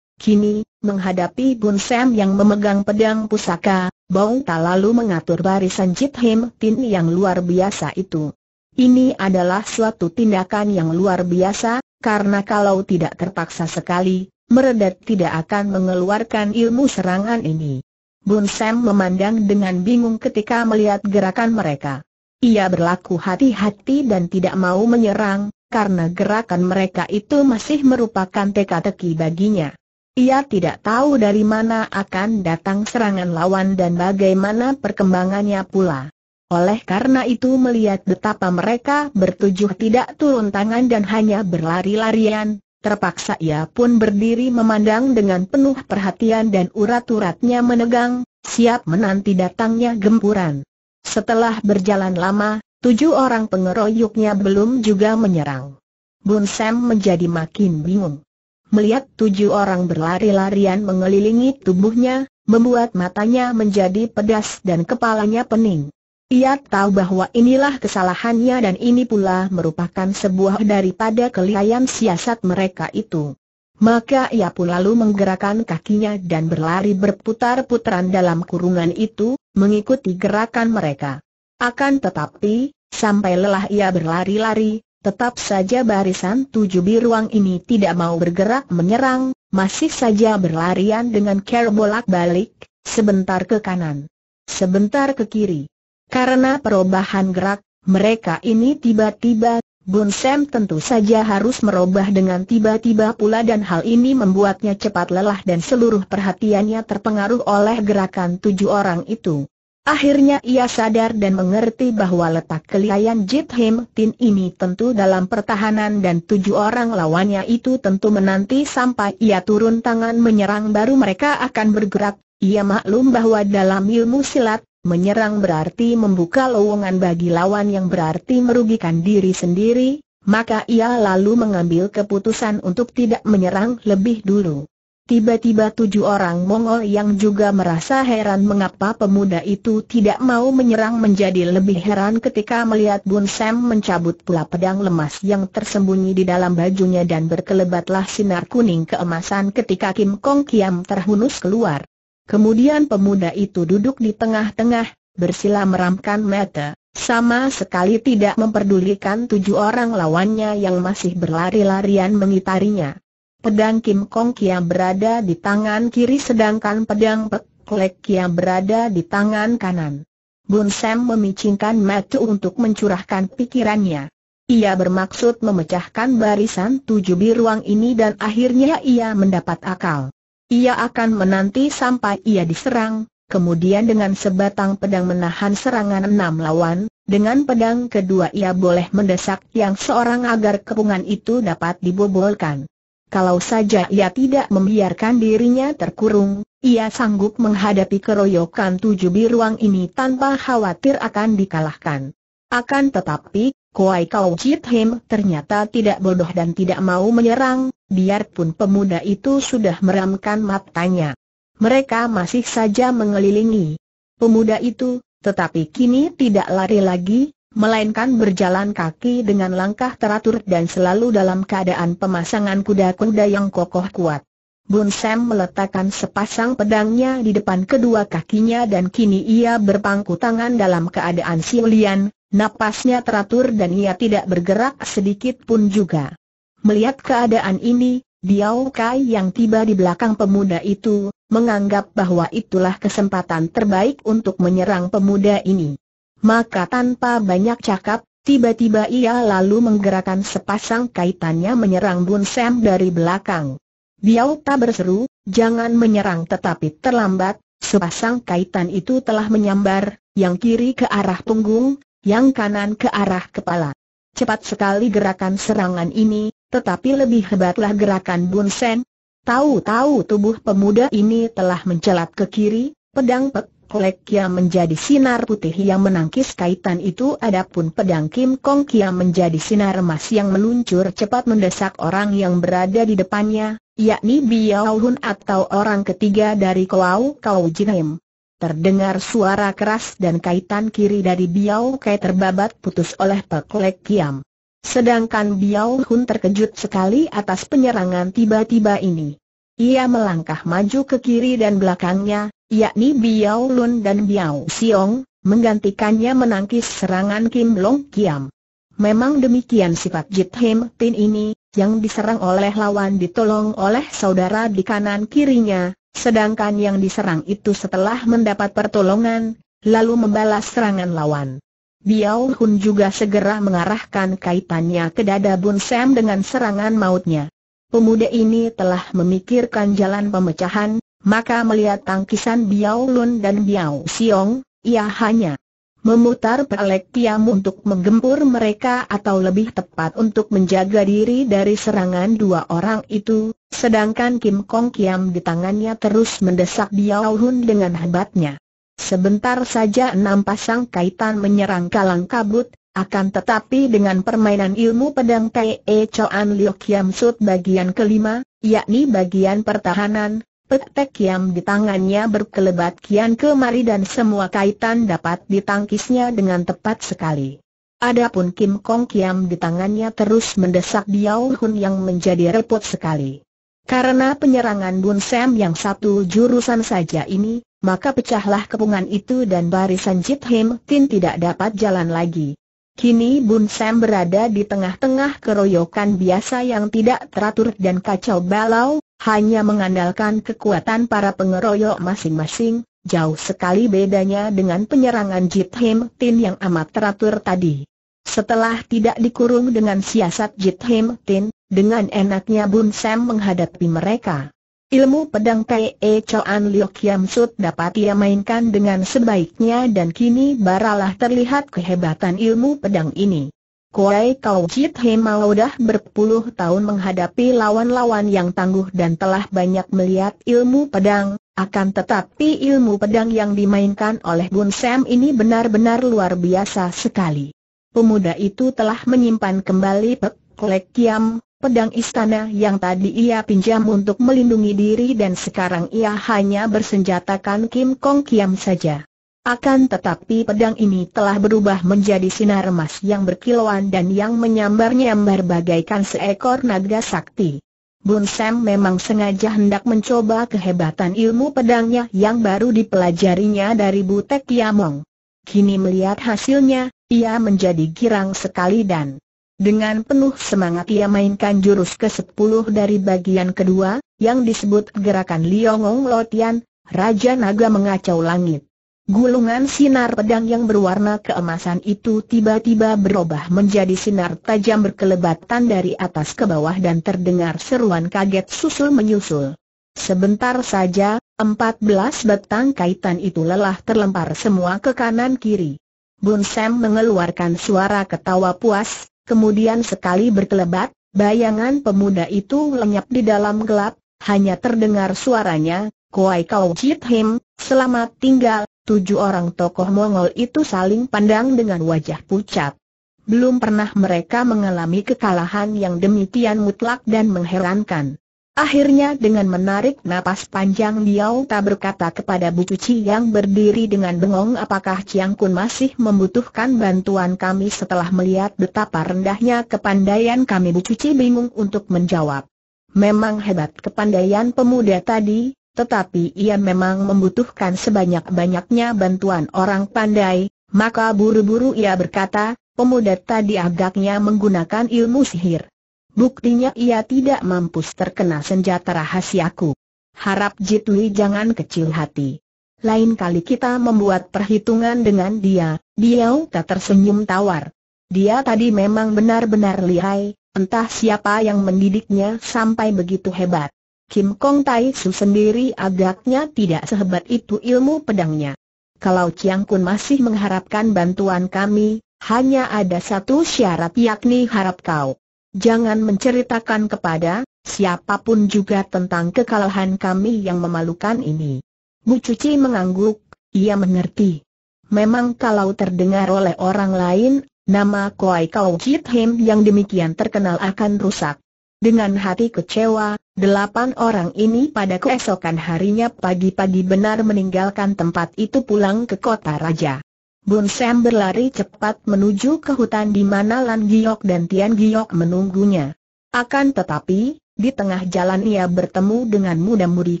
Kini, menghadapi Bun Sam yang memegang pedang pusaka, Bong Ta lalu mengatur barisan Jit Hem Tin yang luar biasa itu. Ini adalah suatu tindakan yang luar biasa, karena kalau tidak terpaksa sekali, meredat tidak akan mengeluarkan ilmu serangan ini. Bun Sam memandang dengan bingung ketika melihat gerakan mereka. Ia berlaku hati-hati dan tidak mau menyerang, karena gerakan mereka itu masih merupakan teka-teki baginya. Ia tidak tahu dari mana akan datang serangan lawan dan bagaimana perkembangannya pula. Oleh karena itu melihat betapa mereka bertujuh tidak turun tangan dan hanya berlari-larian, terpaksa ia pun berdiri memandang dengan penuh perhatian dan urat-uratnya menegang, siap menanti datangnya gempuran. Setelah berjalan lama, tujuh orang pengeroyoknya belum juga menyerang. Bun Sam menjadi makin bingung. Melihat tujuh orang berlari-larian mengelilingi tubuhnya, membuat matanya menjadi pedas dan kepalanya pening. Ia tahu bahwa inilah kesalahannya dan ini pula merupakan sebuah daripada kelihayan siasat mereka itu. Maka ia pun lalu menggerakkan kakinya dan berlari berputar-putaran dalam kurungan itu, mengikuti gerakan mereka. Akan tetapi, sampai lelah ia berlari-lari, tetap saja barisan tujuh biruang ini tidak mau bergerak menyerang, masih saja berlarian dengan kerbolak balik sebentar ke kanan, sebentar ke kiri. Karena perubahan gerak, mereka ini tiba-tiba, Bun Sam tentu saja harus merubah dengan tiba-tiba pula dan hal ini membuatnya cepat lelah dan seluruh perhatiannya terpengaruh oleh gerakan tujuh orang itu. Akhirnya ia sadar dan mengerti bahwa letak keliayan Jit Him Tin ini tentu dalam pertahanan dan tujuh orang lawannya itu tentu menanti sampai ia turun tangan menyerang baru mereka akan bergerak. Ia maklum bahwa dalam ilmu silat, menyerang berarti membuka lowongan bagi lawan yang berarti merugikan diri sendiri, maka ia lalu mengambil keputusan untuk tidak menyerang lebih dulu. Tiba-tiba tujuh orang Mongol yang juga merasa heran mengapa pemuda itu tidak mau menyerang menjadi lebih heran ketika melihat Bun Sam mencabut pula pedang lemas yang tersembunyi di dalam bajunya dan berkelebatlah sinar kuning keemasan ketika Kim Kong Kiam terhunus keluar. Kemudian pemuda itu duduk di tengah-tengah, bersila meramkan mata, sama sekali tidak memperdulikan tujuh orang lawannya yang masih berlari-larian mengitarinya. Pedang Kim Kong Kia berada di tangan kiri sedangkan pedang Pek Klek Kia berada di tangan kanan. Bun Sam memicingkan mata untuk mencurahkan pikirannya. Ia bermaksud memecahkan barisan tujuh biruang ini dan akhirnya ia mendapat akal. Ia akan menanti sampai ia diserang, kemudian dengan sebatang pedang menahan serangan enam lawan, dengan pedang kedua ia boleh mendesak yang seorang agar kepungan itu dapat dibobolkan. Kalau saja ia tidak membiarkan dirinya terkurung, ia sanggup menghadapi keroyokan tujuh biruang ini tanpa khawatir akan dikalahkan. Akan tetapi, Kuai Kau Jit Him ternyata tidak bodoh dan tidak mau menyerang, biarpun pemuda itu sudah meramkan matanya. Mereka masih saja mengelilingi pemuda itu, tetapi kini tidak lari lagi, melainkan berjalan kaki dengan langkah teratur dan selalu dalam keadaan pemasangan kuda-kuda yang kokoh kuat. Bun Sam meletakkan sepasang pedangnya di depan kedua kakinya dan kini ia berpangku tangan dalam keadaan siulian, Napasnya teratur dan ia tidak bergerak sedikit pun juga. Melihat keadaan ini, Biao Kai yang tiba di belakang pemuda itu, menganggap bahwa itulah kesempatan terbaik untuk menyerang pemuda ini. Maka tanpa banyak cakap, tiba-tiba ia lalu menggerakkan sepasang kaitannya menyerang Bun Sam dari belakang. Biao Ta berseru, jangan menyerang tetapi terlambat, sepasang kaitan itu telah menyambar, yang kiri ke arah punggung, yang kanan ke arah kepala. Cepat sekali gerakan serangan ini, tetapi lebih hebatlah gerakan Bun Sen. Tahu-tahu tubuh pemuda ini telah mencelat ke kiri, pedang Pek Kolek Kia menjadi sinar putih yang menangkis kaitan itu adapun pedang Kim Kong Kia menjadi sinar emas yang meluncur cepat mendesak orang yang berada di depannya, yakni Biao Hun atau orang ketiga dari Kau Kau Jinem. Terdengar suara keras dan kaitan kiri dari Biao Kai terbabat putus oleh Pek Lek Kiam. Sedangkan Biao Hun terkejut sekali atas penyerangan tiba-tiba ini. Ia melangkah maju ke kiri dan belakangnya, yakni Biao Lun dan Biao Siong, menggantikannya menangkis serangan Kim Long Kiam. Memang demikian sifat Jit Him Tin ini, yang diserang oleh lawan ditolong oleh saudara di kanan kirinya, Sedangkan yang diserang itu setelah mendapat pertolongan, lalu membalas serangan lawan. Biao Hun juga segera mengarahkan kaitannya ke dada Bun Sam dengan serangan mautnya. Pemuda ini telah memikirkan jalan pemecahan, maka melihat tangkisan Biao Lun dan Biao Siong, ia hanya memutar pelek piam untuk menggempur mereka atau lebih tepat untuk menjaga diri dari serangan dua orang itu, sedangkan Kim Kong Kiam di tangannya terus mendesak Biao Hun dengan hebatnya. Sebentar saja enam pasang kaitan menyerang kalang kabut, akan tetapi dengan permainan ilmu pedang Te Choan Liu Kiam Sut bagian kelima, yakni bagian pertahanan, Petek yang di tangannya berkelebat kian kemari dan semua kaitan dapat ditangkisnya dengan tepat sekali. Adapun Kim Kong kiam di tangannya terus mendesak Diao Hun yang menjadi repot sekali. Karena penyerangan Bun Sam yang satu jurusan saja ini, maka pecahlah kepungan itu dan barisan Jit Him Tin tidak dapat jalan lagi. Kini Bun Sam berada di tengah-tengah keroyokan biasa yang tidak teratur dan kacau balau, hanya mengandalkan kekuatan para pengeroyok masing-masing, jauh sekali bedanya dengan penyerangan Jit Him Tin yang amat teratur tadi. Setelah tidak dikurung dengan siasat Jit Him Tin, dengan enaknya Bun Sam menghadapi mereka. Ilmu pedang Tee Choan Liu Kiam Sut dapat ia mainkan dengan sebaiknya dan kini baralah terlihat kehebatan ilmu pedang ini. Kuai Kau Jit Hemao dah berpuluh tahun menghadapi lawan-lawan yang tangguh dan telah banyak melihat ilmu pedang, akan tetapi ilmu pedang yang dimainkan oleh Bun Sam ini benar-benar luar biasa sekali. Pemuda itu telah menyimpan kembali Pek Lek Kiam, pedang istana yang tadi ia pinjam untuk melindungi diri dan sekarang ia hanya bersenjatakan Kim Kong Kiam saja. Akan tetapi pedang ini telah berubah menjadi sinar emas yang berkilauan dan yang menyambar-nyambar bagaikan seekor naga sakti. Bun Sam memang sengaja hendak mencoba kehebatan ilmu pedangnya yang baru dipelajarinya dari Butek Yamong. Kini melihat hasilnya, ia menjadi girang sekali dan dengan penuh semangat ia mainkan jurus ke-10 dari bagian kedua, yang disebut gerakan Liongong Lotian, Raja Naga Mengacau Langit. Gulungan sinar pedang yang berwarna keemasan itu tiba-tiba berubah menjadi sinar tajam berkelebatan dari atas ke bawah dan terdengar seruan kaget susul-menyusul. Sebentar saja, empat belas batang kaitan itu lelah terlempar semua ke kanan-kiri. Bun Sam mengeluarkan suara ketawa puas, kemudian sekali berkelebat, bayangan pemuda itu lenyap di dalam gelap, hanya terdengar suaranya, Kuai Kau Chit Him, selamat tinggal, tujuh orang tokoh Mongol itu saling pandang dengan wajah pucat. Belum pernah mereka mengalami kekalahan yang demikian mutlak dan mengherankan. Akhirnya dengan menarik napas panjang Biao Ta berkata kepada Bu Cuci yang berdiri dengan bengong apakah Ciang Kun masih membutuhkan bantuan kami setelah melihat betapa rendahnya kepandaian kami Bu Cuci bingung untuk menjawab. Memang hebat kepandaian pemuda tadi, tetapi ia memang membutuhkan sebanyak-banyaknya bantuan orang pandai, maka buru-buru ia berkata, pemuda tadi agaknya menggunakan ilmu sihir. Buktinya ia tidak mampus terkena senjata rahasiaku. Harap Jit jangan kecil hati. Lain kali kita membuat perhitungan dengan dia, Diau tak tersenyum tawar. Dia tadi memang benar-benar lihai, entah siapa yang mendidiknya sampai begitu hebat. Kim Kong Tai Su sendiri agaknya tidak sehebat itu ilmu pedangnya. Kalau Chiang Kun masih mengharapkan bantuan kami, hanya ada satu syarat yakni harap kau Jangan menceritakan kepada siapapun juga tentang kekalahan kami yang memalukan ini. Bu Cuci mengangguk, ia mengerti. Memang kalau terdengar oleh orang lain, nama Koi Kau Jit Him yang demikian terkenal akan rusak. Dengan hati kecewa, delapan orang ini pada keesokan harinya pagi-pagi benar meninggalkan tempat itu pulang ke kota raja. Bun Sam berlari cepat menuju ke hutan di mana Lan Giok dan Tian Giok menunggunya. Akan tetapi, di tengah jalan ia bertemu dengan muda mudi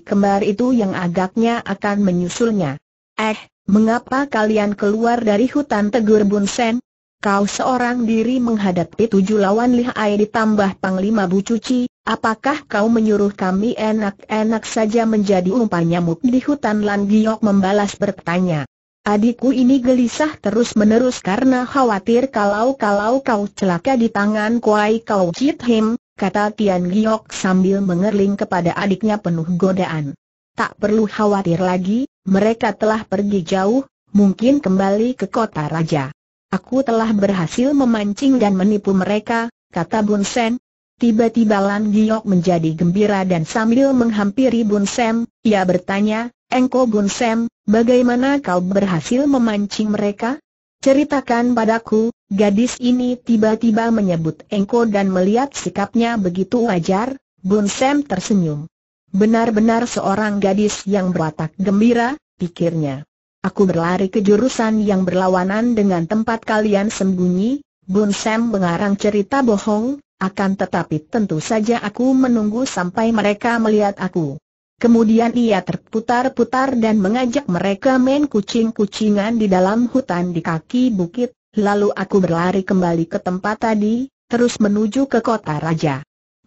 kembar itu yang agaknya akan menyusulnya. Eh, mengapa kalian keluar dari hutan tegur Bun Sam? Kau seorang diri menghadapi tujuh lawan lihai ditambah panglima bucuci. apakah kau menyuruh kami enak-enak saja menjadi nyamuk di hutan Lan Giok membalas bertanya. Adikku ini gelisah terus-menerus karena khawatir kalau-kalau kau celaka di tangan Kuai Kau Chit Him, kata Tian Giok sambil mengerling kepada adiknya penuh godaan. Tak perlu khawatir lagi, mereka telah pergi jauh, mungkin kembali ke kota raja. Aku telah berhasil memancing dan menipu mereka, kata Bun Sen, Tiba-tiba Lan Giok menjadi gembira dan sambil menghampiri Bun Sam, ia bertanya, Engko Bun Sam, bagaimana kau berhasil memancing mereka? Ceritakan padaku, gadis ini tiba-tiba menyebut Engko dan melihat sikapnya begitu wajar, Bun Sam tersenyum. Benar-benar seorang gadis yang berwatak gembira, pikirnya. Aku berlari ke jurusan yang berlawanan dengan tempat kalian sembunyi, Bun Sam mengarang cerita bohong, akan tetapi tentu saja aku menunggu sampai mereka melihat aku. Kemudian ia terputar-putar dan mengajak mereka main kucing-kucingan di dalam hutan di kaki bukit, lalu aku berlari kembali ke tempat tadi, terus menuju ke kota raja.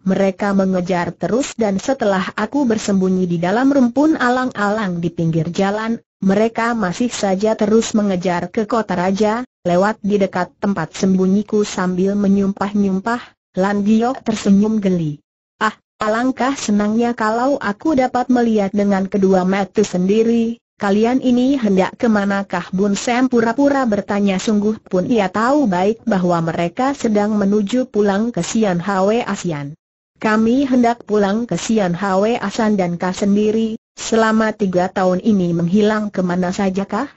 Mereka mengejar terus dan setelah aku bersembunyi di dalam rumpun alang-alang di pinggir jalan, mereka masih saja terus mengejar ke kota raja, lewat di dekat tempat sembunyiku sambil menyumpah-nyumpah, Lan Giok tersenyum geli. Ah, alangkah senangnya kalau aku dapat melihat dengan kedua mata sendiri, kalian ini hendak kemanakah Bun Sam pura-pura bertanya sungguh pun ia tahu baik bahwa mereka sedang menuju pulang ke Sian Hwe Asian. Kami hendak pulang ke Sian Hwe Asan dan kah sendiri, selama tiga tahun ini menghilang kemana sajakah?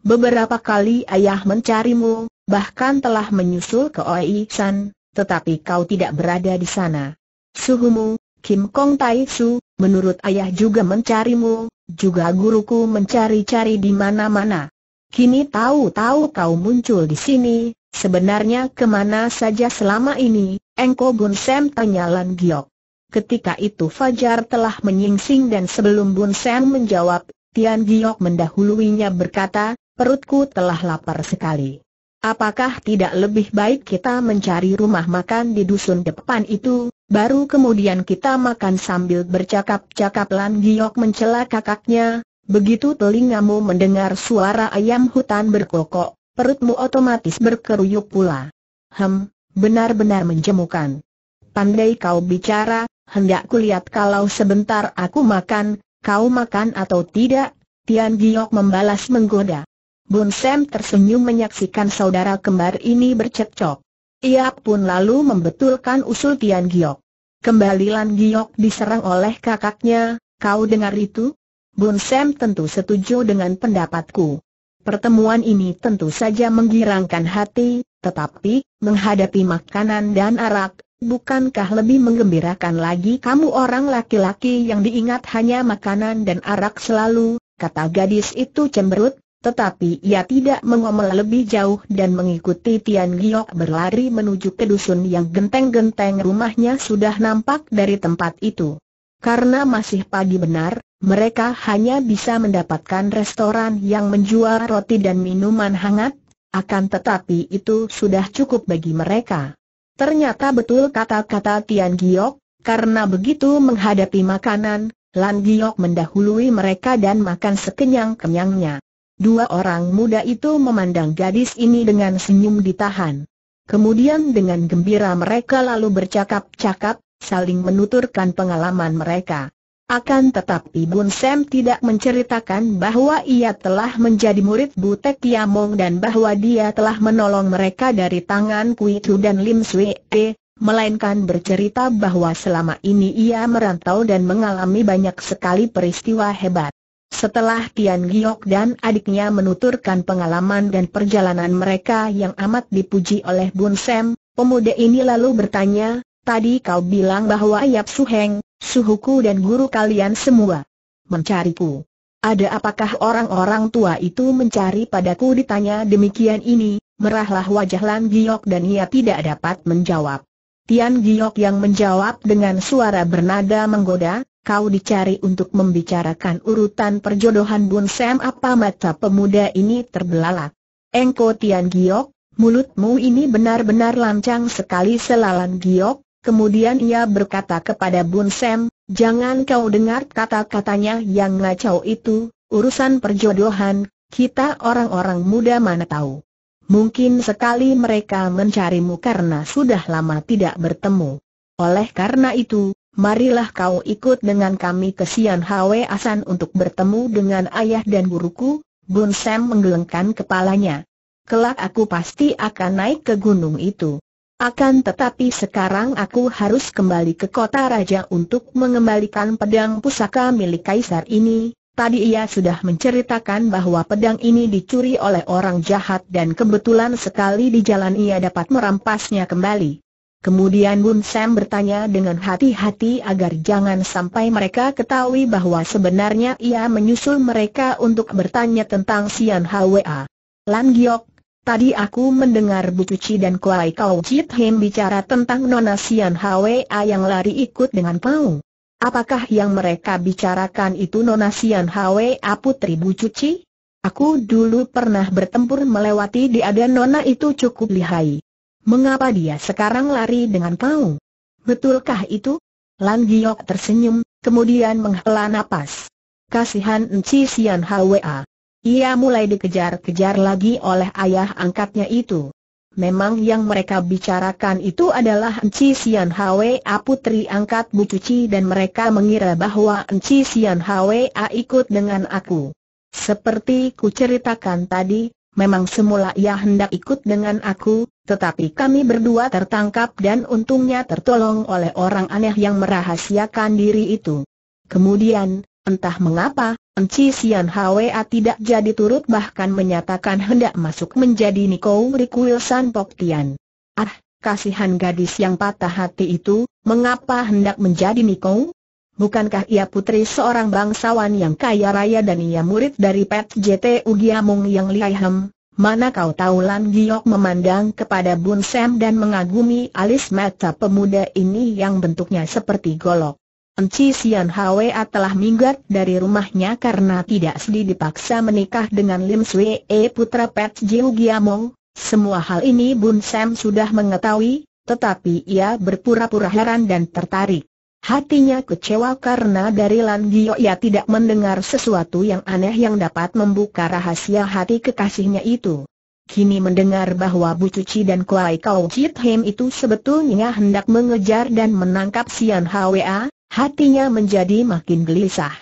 Beberapa kali ayah mencarimu, bahkan telah menyusul ke Oi San, tetapi kau tidak berada di sana. Suhumu, Kim Kong Tai Su, menurut ayah juga mencarimu, juga guruku mencari-cari di mana-mana. Kini tahu-tahu kau muncul di sini, sebenarnya kemana saja selama ini, Engko Bun Sam tanya Lan Giok. Ketika itu Fajar telah menyingsing dan sebelum Bun Sam menjawab, Tian Giok mendahuluinya berkata, perutku telah lapar sekali. Apakah tidak lebih baik kita mencari rumah makan di dusun depan itu, baru kemudian kita makan sambil bercakap-cakap Lan Giok mencela kakaknya, begitu telingamu mendengar suara ayam hutan berkokok, perutmu otomatis berkeruyuk pula. Hem, benar-benar menjemukan. Pandai kau bicara, hendak kulihat kalau sebentar aku makan, kau makan atau tidak, Tian Giok membalas menggoda. Bun Sam tersenyum menyaksikan saudara kembar ini bercekcok. Ia pun lalu membetulkan usul Tian Giok. Kembalilan Lan Giok diserang oleh kakaknya, kau dengar itu? Bun Sam tentu setuju dengan pendapatku. Pertemuan ini tentu saja menggirangkan hati, tetapi, menghadapi makanan dan arak, bukankah lebih menggembirakan lagi kamu orang laki-laki yang diingat hanya makanan dan arak selalu, kata gadis itu cemberut, tetapi ia tidak mengomel lebih jauh dan mengikuti Tian Giok berlari menuju ke dusun yang genteng-genteng rumahnya sudah nampak dari tempat itu. Karena masih pagi benar, mereka hanya bisa mendapatkan restoran yang menjual roti dan minuman hangat, akan tetapi itu sudah cukup bagi mereka. Ternyata betul kata-kata Tian Giok, karena begitu menghadapi makanan, Lan Giok mendahului mereka dan makan sekenyang-kenyangnya. Dua orang muda itu memandang gadis ini dengan senyum ditahan. Kemudian dengan gembira mereka lalu bercakap-cakap, saling menuturkan pengalaman mereka. Akan tetapi Bun Sam tidak menceritakan bahwa ia telah menjadi murid Butek Yamong dan bahwa dia telah menolong mereka dari tangan Kui Chu dan Lim Sui E, melainkan bercerita bahwa selama ini ia merantau dan mengalami banyak sekali peristiwa hebat. Setelah Tian Giok dan adiknya menuturkan pengalaman dan perjalanan mereka yang amat dipuji oleh Bun Sem, pemuda ini lalu bertanya, tadi kau bilang bahwa Yap Su Heng, suhuku dan guru kalian semua mencariku. Ada apakah orang-orang tua itu mencari padaku ditanya demikian ini, merahlah wajah Lan Giok dan ia tidak dapat menjawab. Tian Giok yang menjawab dengan suara bernada menggoda, kau dicari untuk membicarakan urutan perjodohan Bun Sam apa mata pemuda ini terbelalak. Engko Tian Giok, mulutmu ini benar-benar lancang sekali selalan Giok, kemudian ia berkata kepada Bun Sam, jangan kau dengar kata-katanya yang ngacau itu, urusan perjodohan, kita orang-orang muda mana tahu. Mungkin sekali mereka mencarimu karena sudah lama tidak bertemu. Oleh karena itu, marilah kau ikut dengan kami ke Sian Hwe Asan untuk bertemu dengan ayah dan guruku, Bun Sam menggelengkan kepalanya. Kelak aku pasti akan naik ke gunung itu. Akan tetapi sekarang aku harus kembali ke kota raja untuk mengembalikan pedang pusaka milik kaisar ini. Tadi ia sudah menceritakan bahwa pedang ini dicuri oleh orang jahat dan kebetulan sekali di jalan ia dapat merampasnya kembali. Kemudian Bun Sam bertanya dengan hati-hati agar jangan sampai mereka ketahui bahwa sebenarnya ia menyusul mereka untuk bertanya tentang Sian Hwa. Lan Giok, tadi aku mendengar Bu Cuci dan Kuai Kau Jit Him bicara tentang Nona Sian Hwa yang lari ikut dengan Pau. Apakah yang mereka bicarakan itu Nona Sian Hwa Putri Bu Cuci? Aku dulu pernah bertempur melewati di dan Nona itu cukup lihai. Mengapa dia sekarang lari dengan kau? Betulkah itu? Lan Giok tersenyum, kemudian menghela napas. Kasihan Enci Sian Hwa. Ia mulai dikejar-kejar lagi oleh ayah angkatnya itu. Memang yang mereka bicarakan itu adalah Enci Sian Hwa putri angkat Bu Cuci dan mereka mengira bahwa Enci Sian Hwa ikut dengan aku. Seperti ku ceritakan tadi, Memang semula ia hendak ikut dengan aku, tetapi kami berdua tertangkap dan untungnya tertolong oleh orang aneh yang merahasiakan diri itu. Kemudian, entah mengapa, Enci Sian Hwa tidak jadi turut bahkan menyatakan hendak masuk menjadi Niko Riku Wilson Poktian. Ah, kasihan gadis yang patah hati itu, mengapa hendak menjadi Niko? Bukankah ia putri seorang bangsawan yang kaya raya dan ia murid dari Pet JT Ugiamung yang liham? Mana kau tahu Lan Giok memandang kepada Bun Sam dan mengagumi alis mata pemuda ini yang bentuknya seperti golok. Enci Sian Hwa telah minggat dari rumahnya karena tidak sedih dipaksa menikah dengan Lim Swee putra Pet Jiu Giamong. Semua hal ini Bun Sam sudah mengetahui, tetapi ia berpura-pura heran dan tertarik. Hatinya kecewa karena dari Lan Gio ia tidak mendengar sesuatu yang aneh yang dapat membuka rahasia hati kekasihnya itu. Kini mendengar bahwa Bu Cuci dan Kuai Kau Chit Hem itu sebetulnya hendak mengejar dan menangkap Sian Hwa, hatinya menjadi makin gelisah.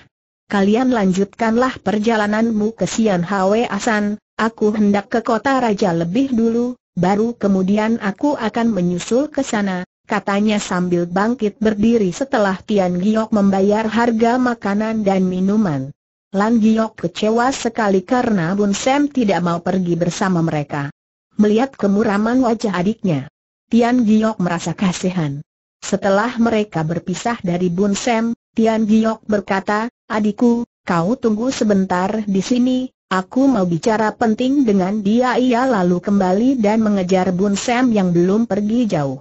Kalian lanjutkanlah perjalananmu ke Sian Hwa Asan. aku hendak ke kota raja lebih dulu, baru kemudian aku akan menyusul ke sana, katanya sambil bangkit berdiri setelah Tian Giok membayar harga makanan dan minuman. Lan Giok kecewa sekali karena Bun Sam tidak mau pergi bersama mereka. Melihat kemuraman wajah adiknya, Tian Giok merasa kasihan. Setelah mereka berpisah dari Bun Sam, Tian Giok berkata, adikku, kau tunggu sebentar di sini, aku mau bicara penting dengan dia ia lalu kembali dan mengejar Bun Sam yang belum pergi jauh.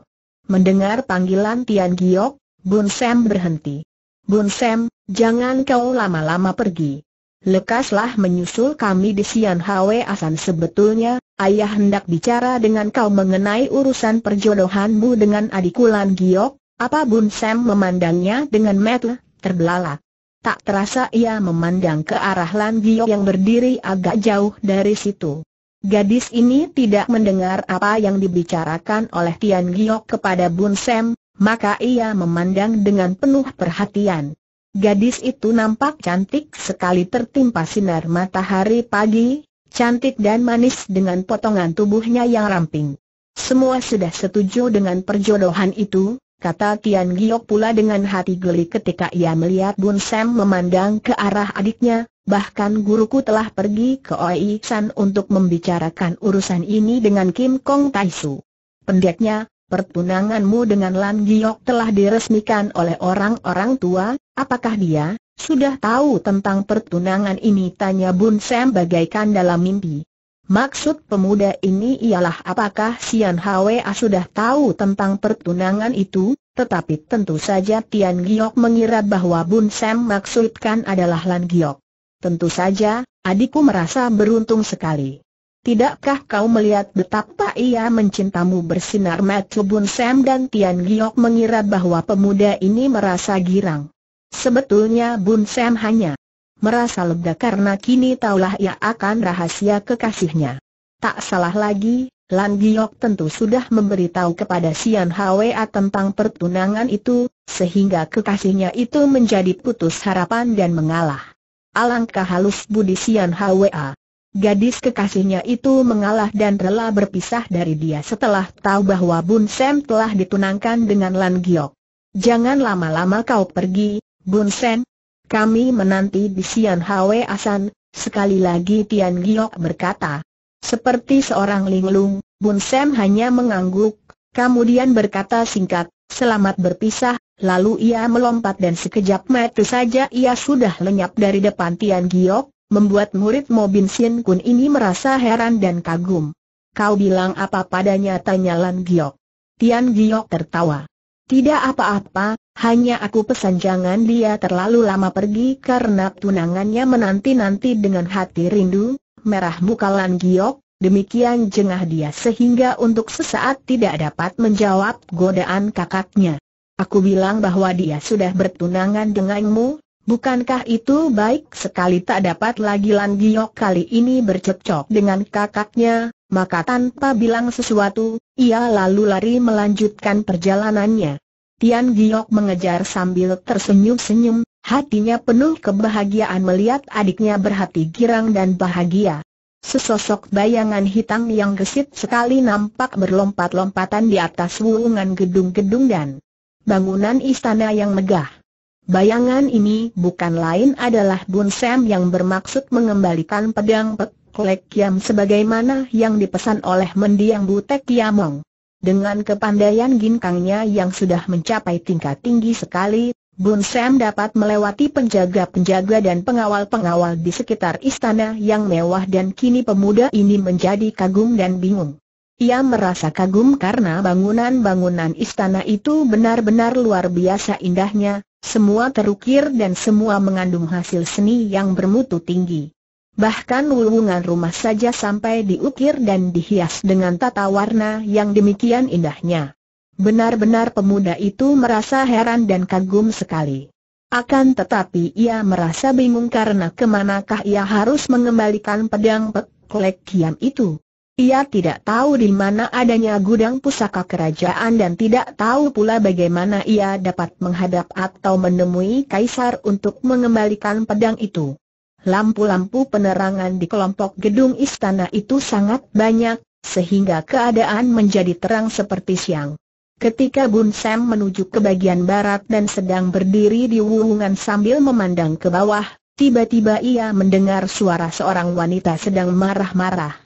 Mendengar panggilan Tian Giok, Bun Sam berhenti. Bun Sam, jangan kau lama-lama pergi. Lekaslah menyusul kami di Sian Hwe Asan sebetulnya, ayah hendak bicara dengan kau mengenai urusan perjodohanmu dengan adik Giok, apa Bun Sam memandangnya dengan metel, terbelalak. Tak terasa ia memandang ke arah Lan Giok yang berdiri agak jauh dari situ. Gadis ini tidak mendengar apa yang dibicarakan oleh Tian Giok kepada Bun Sam, maka ia memandang dengan penuh perhatian. Gadis itu nampak cantik sekali tertimpa sinar matahari pagi, cantik dan manis dengan potongan tubuhnya yang ramping. Semua sudah setuju dengan perjodohan itu, kata Tian Giok pula dengan hati geli ketika ia melihat Bun Sam memandang ke arah adiknya, bahkan guruku telah pergi ke Oi San untuk membicarakan urusan ini dengan Kim Kong Su. Pendeknya, pertunanganmu dengan Lan Giok telah diresmikan oleh orang-orang tua, apakah dia sudah tahu tentang pertunangan ini? Tanya Bun Sam bagaikan dalam mimpi. Maksud pemuda ini ialah apakah Sian Hwa sudah tahu tentang pertunangan itu, tetapi tentu saja Tian Giok mengira bahwa Bun Sam maksudkan adalah Lan Giok. Tentu saja, adikku merasa beruntung sekali. Tidakkah kau melihat betapa ia mencintamu bersinar mata Bun Sam dan Tian Giok mengira bahwa pemuda ini merasa girang. Sebetulnya Bun Sam hanya merasa lega karena kini taulah ia akan rahasia kekasihnya. Tak salah lagi, Lan Giok tentu sudah memberitahu kepada Sian Hwa tentang pertunangan itu, sehingga kekasihnya itu menjadi putus harapan dan mengalah. Alangkah halus budi Sian Hwa. Gadis kekasihnya itu mengalah dan rela berpisah dari dia setelah tahu bahwa Bun Sen telah ditunangkan dengan Lan Giok. Jangan lama-lama kau pergi, Bun Sen. Kami menanti di Sian Hwa Asan. sekali lagi Tian Giok berkata. Seperti seorang linglung, Bun Sen hanya mengangguk, kemudian berkata singkat, selamat berpisah, Lalu ia melompat dan sekejap mata saja ia sudah lenyap dari depan Tian Giok, membuat murid Mobin Sin Kun ini merasa heran dan kagum. Kau bilang apa padanya tanya Lan Giok. Tian Giok tertawa. Tidak apa-apa, hanya aku pesan jangan dia terlalu lama pergi karena tunangannya menanti-nanti dengan hati rindu, merah muka Lan Giok, demikian jengah dia sehingga untuk sesaat tidak dapat menjawab godaan kakaknya. Aku bilang bahwa dia sudah bertunangan denganmu, bukankah itu baik sekali tak dapat lagi Lan Giok kali ini bercocok dengan kakaknya, maka tanpa bilang sesuatu, ia lalu lari melanjutkan perjalanannya. Tian Giok mengejar sambil tersenyum-senyum, hatinya penuh kebahagiaan melihat adiknya berhati girang dan bahagia. Sesosok bayangan hitam yang gesit sekali nampak berlompat-lompatan di atas wuungan gedung-gedung dan bangunan istana yang megah. Bayangan ini bukan lain adalah Bun Sam yang bermaksud mengembalikan pedang Pek Lek sebagaimana yang dipesan oleh mendiang Butek Kiamong. Dengan kepandaian ginkangnya yang sudah mencapai tingkat tinggi sekali, Bun Sam dapat melewati penjaga-penjaga dan pengawal-pengawal di sekitar istana yang mewah dan kini pemuda ini menjadi kagum dan bingung. Ia merasa kagum karena bangunan-bangunan istana itu benar-benar luar biasa indahnya, semua terukir dan semua mengandung hasil seni yang bermutu tinggi. Bahkan wulungan rumah saja sampai diukir dan dihias dengan tata warna yang demikian indahnya. Benar-benar pemuda itu merasa heran dan kagum sekali. Akan tetapi ia merasa bingung karena kemanakah ia harus mengembalikan pedang peklek kiam itu. Ia tidak tahu di mana adanya gudang pusaka kerajaan dan tidak tahu pula bagaimana ia dapat menghadap atau menemui kaisar untuk mengembalikan pedang itu. Lampu-lampu penerangan di kelompok gedung istana itu sangat banyak, sehingga keadaan menjadi terang seperti siang. Ketika Bun Sam menuju ke bagian barat dan sedang berdiri di wuhungan sambil memandang ke bawah, tiba-tiba ia mendengar suara seorang wanita sedang marah-marah.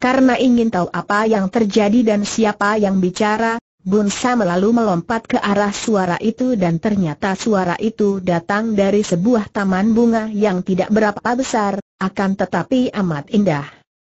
Karena ingin tahu apa yang terjadi dan siapa yang bicara, Bunsa lalu melompat ke arah suara itu dan ternyata suara itu datang dari sebuah taman bunga yang tidak berapa besar, akan tetapi amat indah.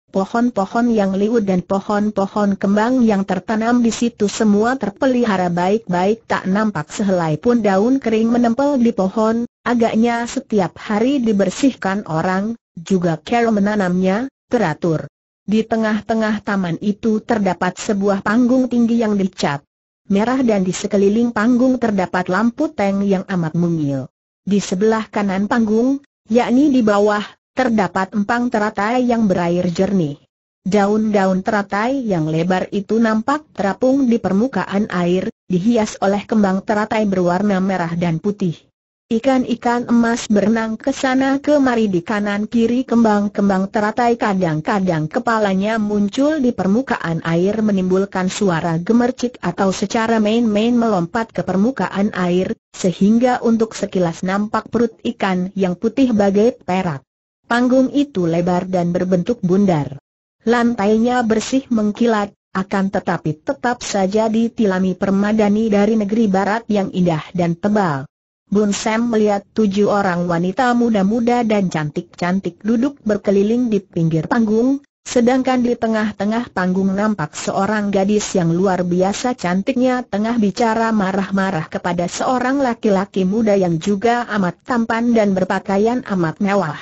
Pohon-pohon yang liut dan pohon-pohon kembang yang tertanam di situ semua terpelihara baik-baik tak nampak sehelai pun daun kering menempel di pohon, agaknya setiap hari dibersihkan orang, juga Carol menanamnya, teratur. Di tengah-tengah taman itu terdapat sebuah panggung tinggi yang dicat merah dan di sekeliling panggung terdapat lampu teng yang amat mungil. Di sebelah kanan panggung, yakni di bawah, terdapat empang teratai yang berair jernih. Daun-daun teratai yang lebar itu nampak terapung di permukaan air, dihias oleh kembang teratai berwarna merah dan putih. Ikan-ikan emas berenang ke sana kemari di kanan kiri kembang-kembang teratai kadang-kadang kepalanya muncul di permukaan air menimbulkan suara gemercik atau secara main-main melompat ke permukaan air, sehingga untuk sekilas nampak perut ikan yang putih bagai perak. Panggung itu lebar dan berbentuk bundar. Lantainya bersih mengkilat, akan tetapi tetap saja ditilami permadani dari negeri barat yang indah dan tebal. Bun Sam melihat tujuh orang wanita muda-muda dan cantik-cantik duduk berkeliling di pinggir panggung, sedangkan di tengah-tengah panggung nampak seorang gadis yang luar biasa cantiknya tengah bicara marah-marah kepada seorang laki-laki muda yang juga amat tampan dan berpakaian amat mewah.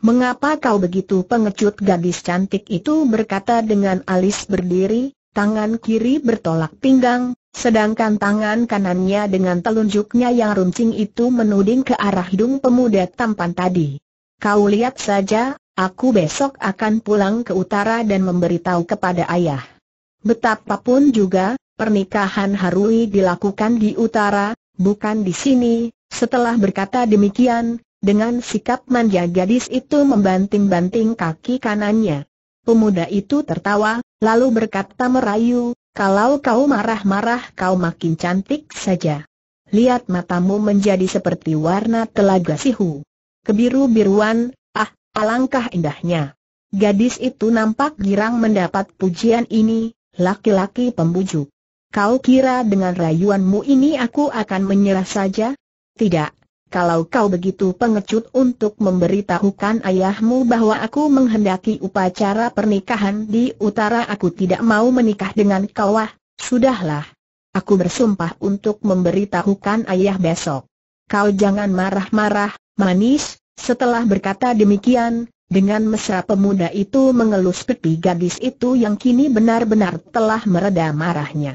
Mengapa kau begitu pengecut gadis cantik itu berkata dengan alis berdiri, tangan kiri bertolak pinggang, Sedangkan tangan kanannya dengan telunjuknya yang runcing itu menuding ke arah hidung pemuda tampan tadi. Kau lihat saja, aku besok akan pulang ke utara dan memberitahu kepada ayah. Betapapun juga, pernikahan Harui dilakukan di utara, bukan di sini. Setelah berkata demikian, dengan sikap manja gadis itu membanting-banting kaki kanannya. Pemuda itu tertawa, lalu berkata merayu, kalau kau marah-marah kau makin cantik saja. Lihat matamu menjadi seperti warna telaga sihu. Kebiru-biruan, ah, alangkah indahnya. Gadis itu nampak girang mendapat pujian ini, laki-laki pembujuk. Kau kira dengan rayuanmu ini aku akan menyerah saja? Tidak, kalau kau begitu pengecut untuk memberitahukan ayahmu bahwa aku menghendaki upacara pernikahan di utara aku tidak mau menikah dengan kau ah, sudahlah. Aku bersumpah untuk memberitahukan ayah besok. Kau jangan marah-marah, manis, setelah berkata demikian, dengan mesra pemuda itu mengelus pipi gadis itu yang kini benar-benar telah meredam marahnya.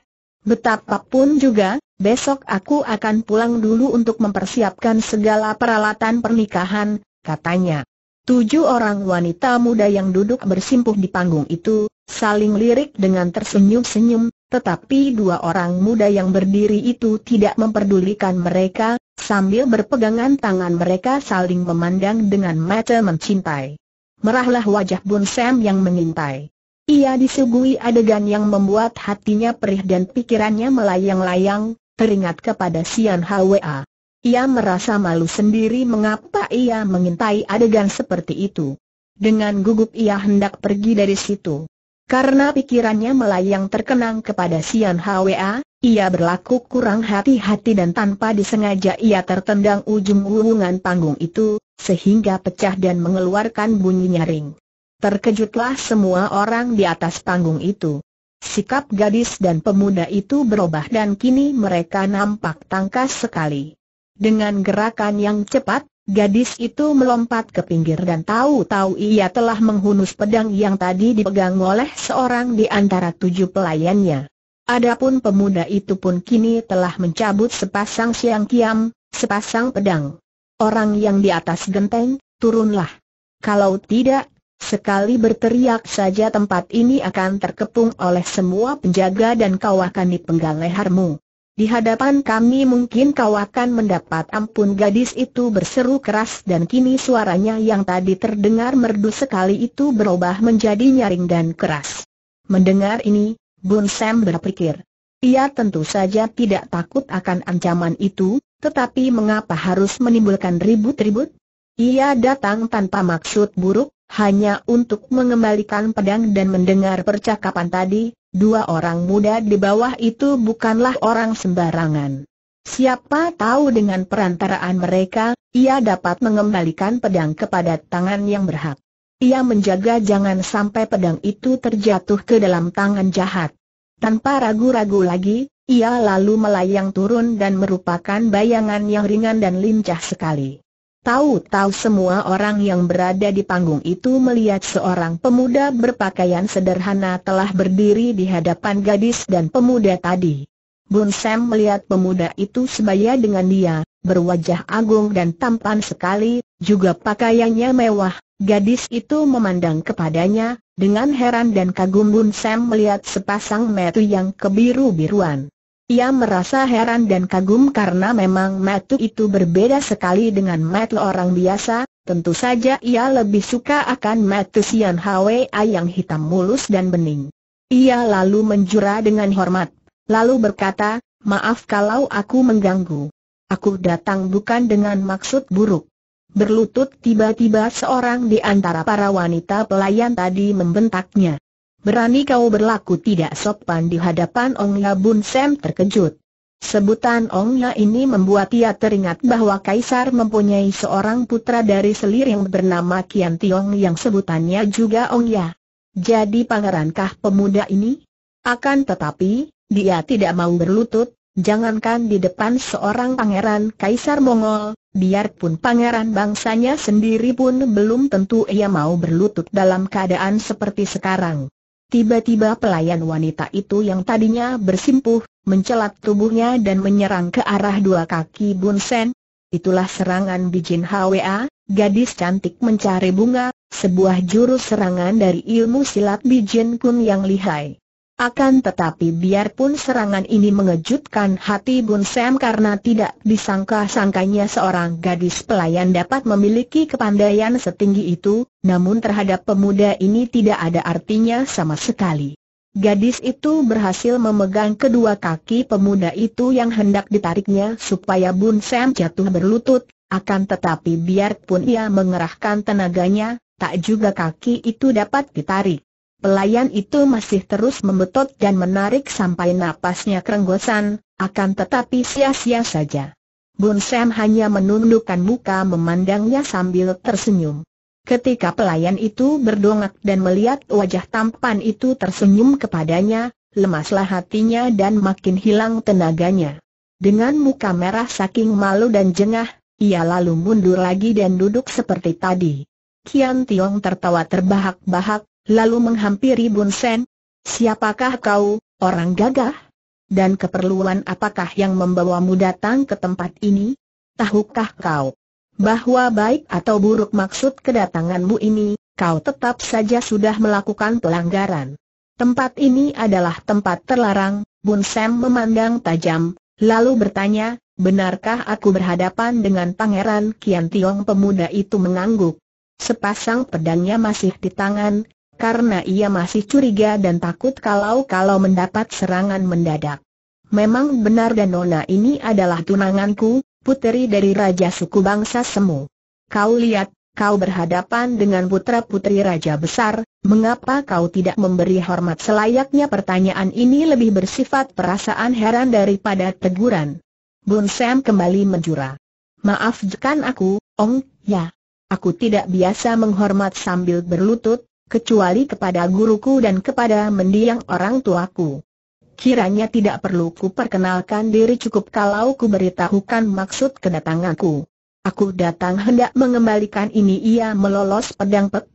Betapapun juga, besok aku akan pulang dulu untuk mempersiapkan segala peralatan pernikahan, katanya. Tujuh orang wanita muda yang duduk bersimpuh di panggung itu, saling lirik dengan tersenyum-senyum, tetapi dua orang muda yang berdiri itu tidak memperdulikan mereka, sambil berpegangan tangan mereka saling memandang dengan mata mencintai. Merahlah wajah Bun Sam yang mengintai. Ia disuguhi adegan yang membuat hatinya perih dan pikirannya melayang-layang, teringat kepada Sian Hwa. Ia merasa malu sendiri mengapa ia mengintai adegan seperti itu. Dengan gugup ia hendak pergi dari situ. Karena pikirannya melayang terkenang kepada Sian Hwa, ia berlaku kurang hati-hati dan tanpa disengaja ia tertendang ujung hubungan panggung itu, sehingga pecah dan mengeluarkan bunyi nyaring. Terkejutlah semua orang di atas panggung itu. Sikap gadis dan pemuda itu berubah dan kini mereka nampak tangkas sekali. Dengan gerakan yang cepat, gadis itu melompat ke pinggir dan tahu-tahu ia telah menghunus pedang yang tadi dipegang oleh seorang di antara tujuh pelayannya. Adapun pemuda itu pun kini telah mencabut sepasang siang kiam, sepasang pedang. Orang yang di atas genteng, turunlah. Kalau tidak, Sekali berteriak saja tempat ini akan terkepung oleh semua penjaga dan kau akan dipenggal lehermu. Di hadapan kami mungkin kau akan mendapat ampun gadis itu berseru keras dan kini suaranya yang tadi terdengar merdu sekali itu berubah menjadi nyaring dan keras. Mendengar ini, Bun Sam berpikir. Ia tentu saja tidak takut akan ancaman itu, tetapi mengapa harus menimbulkan ribut-ribut? Ia datang tanpa maksud buruk, hanya untuk mengembalikan pedang dan mendengar percakapan tadi, dua orang muda di bawah itu bukanlah orang sembarangan. Siapa tahu dengan perantaraan mereka, ia dapat mengembalikan pedang kepada tangan yang berhak. Ia menjaga jangan sampai pedang itu terjatuh ke dalam tangan jahat. Tanpa ragu-ragu lagi, ia lalu melayang turun dan merupakan bayangan yang ringan dan lincah sekali. Tahu-tahu semua orang yang berada di panggung itu melihat seorang pemuda berpakaian sederhana telah berdiri di hadapan gadis dan pemuda tadi. Bun Sam melihat pemuda itu sebaya dengan dia, berwajah agung dan tampan sekali, juga pakaiannya mewah. Gadis itu memandang kepadanya, dengan heran dan kagum Bun Sam melihat sepasang metu yang kebiru-biruan. Ia merasa heran dan kagum karena memang metu itu berbeda sekali dengan Matu orang biasa, tentu saja ia lebih suka akan Matu Sian Hwa yang hitam mulus dan bening. Ia lalu menjura dengan hormat, lalu berkata, maaf kalau aku mengganggu. Aku datang bukan dengan maksud buruk. Berlutut tiba-tiba seorang di antara para wanita pelayan tadi membentaknya. Berani kau berlaku tidak sopan di hadapan Ong Ya Bun Sam terkejut. Sebutan Ong Ya ini membuat ia teringat bahwa Kaisar mempunyai seorang putra dari selir yang bernama Kian Tiong yang sebutannya juga Ong Ya. Jadi pangerankah pemuda ini? Akan tetapi, dia tidak mau berlutut, jangankan di depan seorang pangeran Kaisar Mongol, biarpun pangeran bangsanya sendiri pun belum tentu ia mau berlutut dalam keadaan seperti sekarang. Tiba-tiba pelayan wanita itu yang tadinya bersimpuh, mencelat tubuhnya dan menyerang ke arah dua kaki Bun Sen. Itulah serangan Bijin Hwa, gadis cantik mencari bunga, sebuah jurus serangan dari ilmu silat Bijin Kun yang lihai. Akan tetapi biarpun serangan ini mengejutkan hati Bun Sam karena tidak disangka-sangkanya seorang gadis pelayan dapat memiliki kepandaian setinggi itu, namun terhadap pemuda ini tidak ada artinya sama sekali. Gadis itu berhasil memegang kedua kaki pemuda itu yang hendak ditariknya supaya Bun Sam jatuh berlutut, akan tetapi biarpun ia mengerahkan tenaganya, tak juga kaki itu dapat ditarik. Pelayan itu masih terus membetot dan menarik sampai napasnya kerenggosan, akan tetapi sia-sia saja. Bun Sam hanya menundukkan muka memandangnya sambil tersenyum. Ketika pelayan itu berdongak dan melihat wajah tampan itu tersenyum kepadanya, lemaslah hatinya dan makin hilang tenaganya. Dengan muka merah saking malu dan jengah, ia lalu mundur lagi dan duduk seperti tadi. Kian Tiong tertawa terbahak-bahak, lalu menghampiri Bun Sen. Siapakah kau, orang gagah? Dan keperluan apakah yang membawamu datang ke tempat ini? Tahukah kau bahwa baik atau buruk maksud kedatanganmu ini, kau tetap saja sudah melakukan pelanggaran. Tempat ini adalah tempat terlarang, Bun Sen memandang tajam, lalu bertanya, Benarkah aku berhadapan dengan Pangeran Kian Tiong pemuda itu mengangguk? Sepasang pedangnya masih di tangan, karena ia masih curiga dan takut kalau-kalau mendapat serangan mendadak. Memang benar Danona ini adalah tunanganku, puteri dari Raja Suku Bangsa Semu. Kau lihat, kau berhadapan dengan putra-putri Raja Besar, mengapa kau tidak memberi hormat selayaknya pertanyaan ini lebih bersifat perasaan heran daripada teguran. Bun Sam kembali menjura. Maafkan aku, Ong, ya. Aku tidak biasa menghormat sambil berlutut, kecuali kepada guruku dan kepada mendiang orang tuaku. Kiranya tidak perlu ku perkenalkan diri cukup kalau ku beritahukan maksud kedatanganku. Aku datang hendak mengembalikan ini ia melolos pedang pek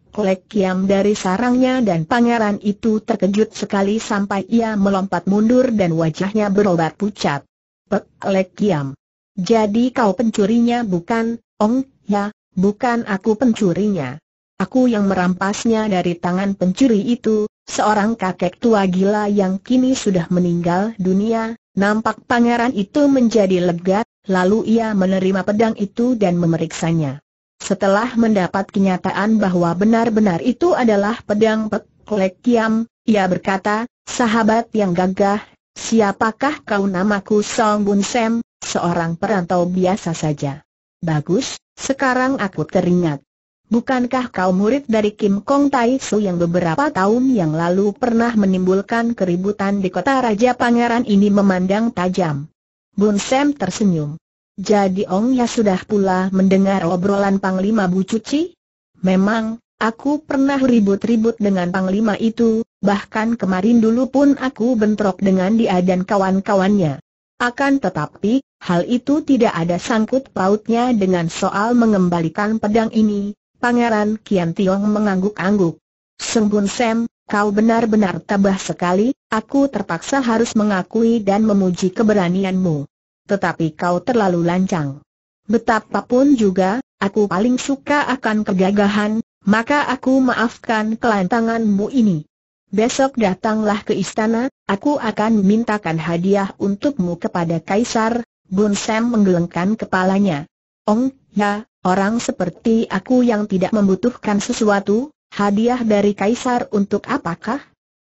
dari sarangnya dan pangeran itu terkejut sekali sampai ia melompat mundur dan wajahnya berobat pucat. Pek Jadi kau pencurinya bukan, Ong, ya, bukan aku pencurinya. Aku yang merampasnya dari tangan pencuri itu, seorang kakek tua gila yang kini sudah meninggal dunia, nampak pangeran itu menjadi lega, lalu ia menerima pedang itu dan memeriksanya. Setelah mendapat kenyataan bahwa benar-benar itu adalah pedang Pek ia berkata, sahabat yang gagah, siapakah kau namaku Song Bun Sem, seorang perantau biasa saja. Bagus, sekarang aku teringat. Bukankah kau murid dari Kim Kong Tai Su yang beberapa tahun yang lalu pernah menimbulkan keributan di kota Raja Pangeran ini memandang tajam? Bun Sam tersenyum. Jadi Ong Ya sudah pula mendengar obrolan Panglima Bu Cuci? Memang, aku pernah ribut-ribut dengan Panglima itu, bahkan kemarin dulu pun aku bentrok dengan dia dan kawan-kawannya. Akan tetapi, hal itu tidak ada sangkut pautnya dengan soal mengembalikan pedang ini, Pangeran Kian Tiong mengangguk-angguk. Sembun Sam, kau benar-benar tabah sekali, aku terpaksa harus mengakui dan memuji keberanianmu. Tetapi kau terlalu lancang. Betapapun juga, aku paling suka akan kegagahan, maka aku maafkan kelantanganmu ini. Besok datanglah ke istana, aku akan mintakan hadiah untukmu kepada Kaisar, Bun Sam menggelengkan kepalanya. Ong, ya, Orang seperti aku yang tidak membutuhkan sesuatu, hadiah dari Kaisar untuk apakah?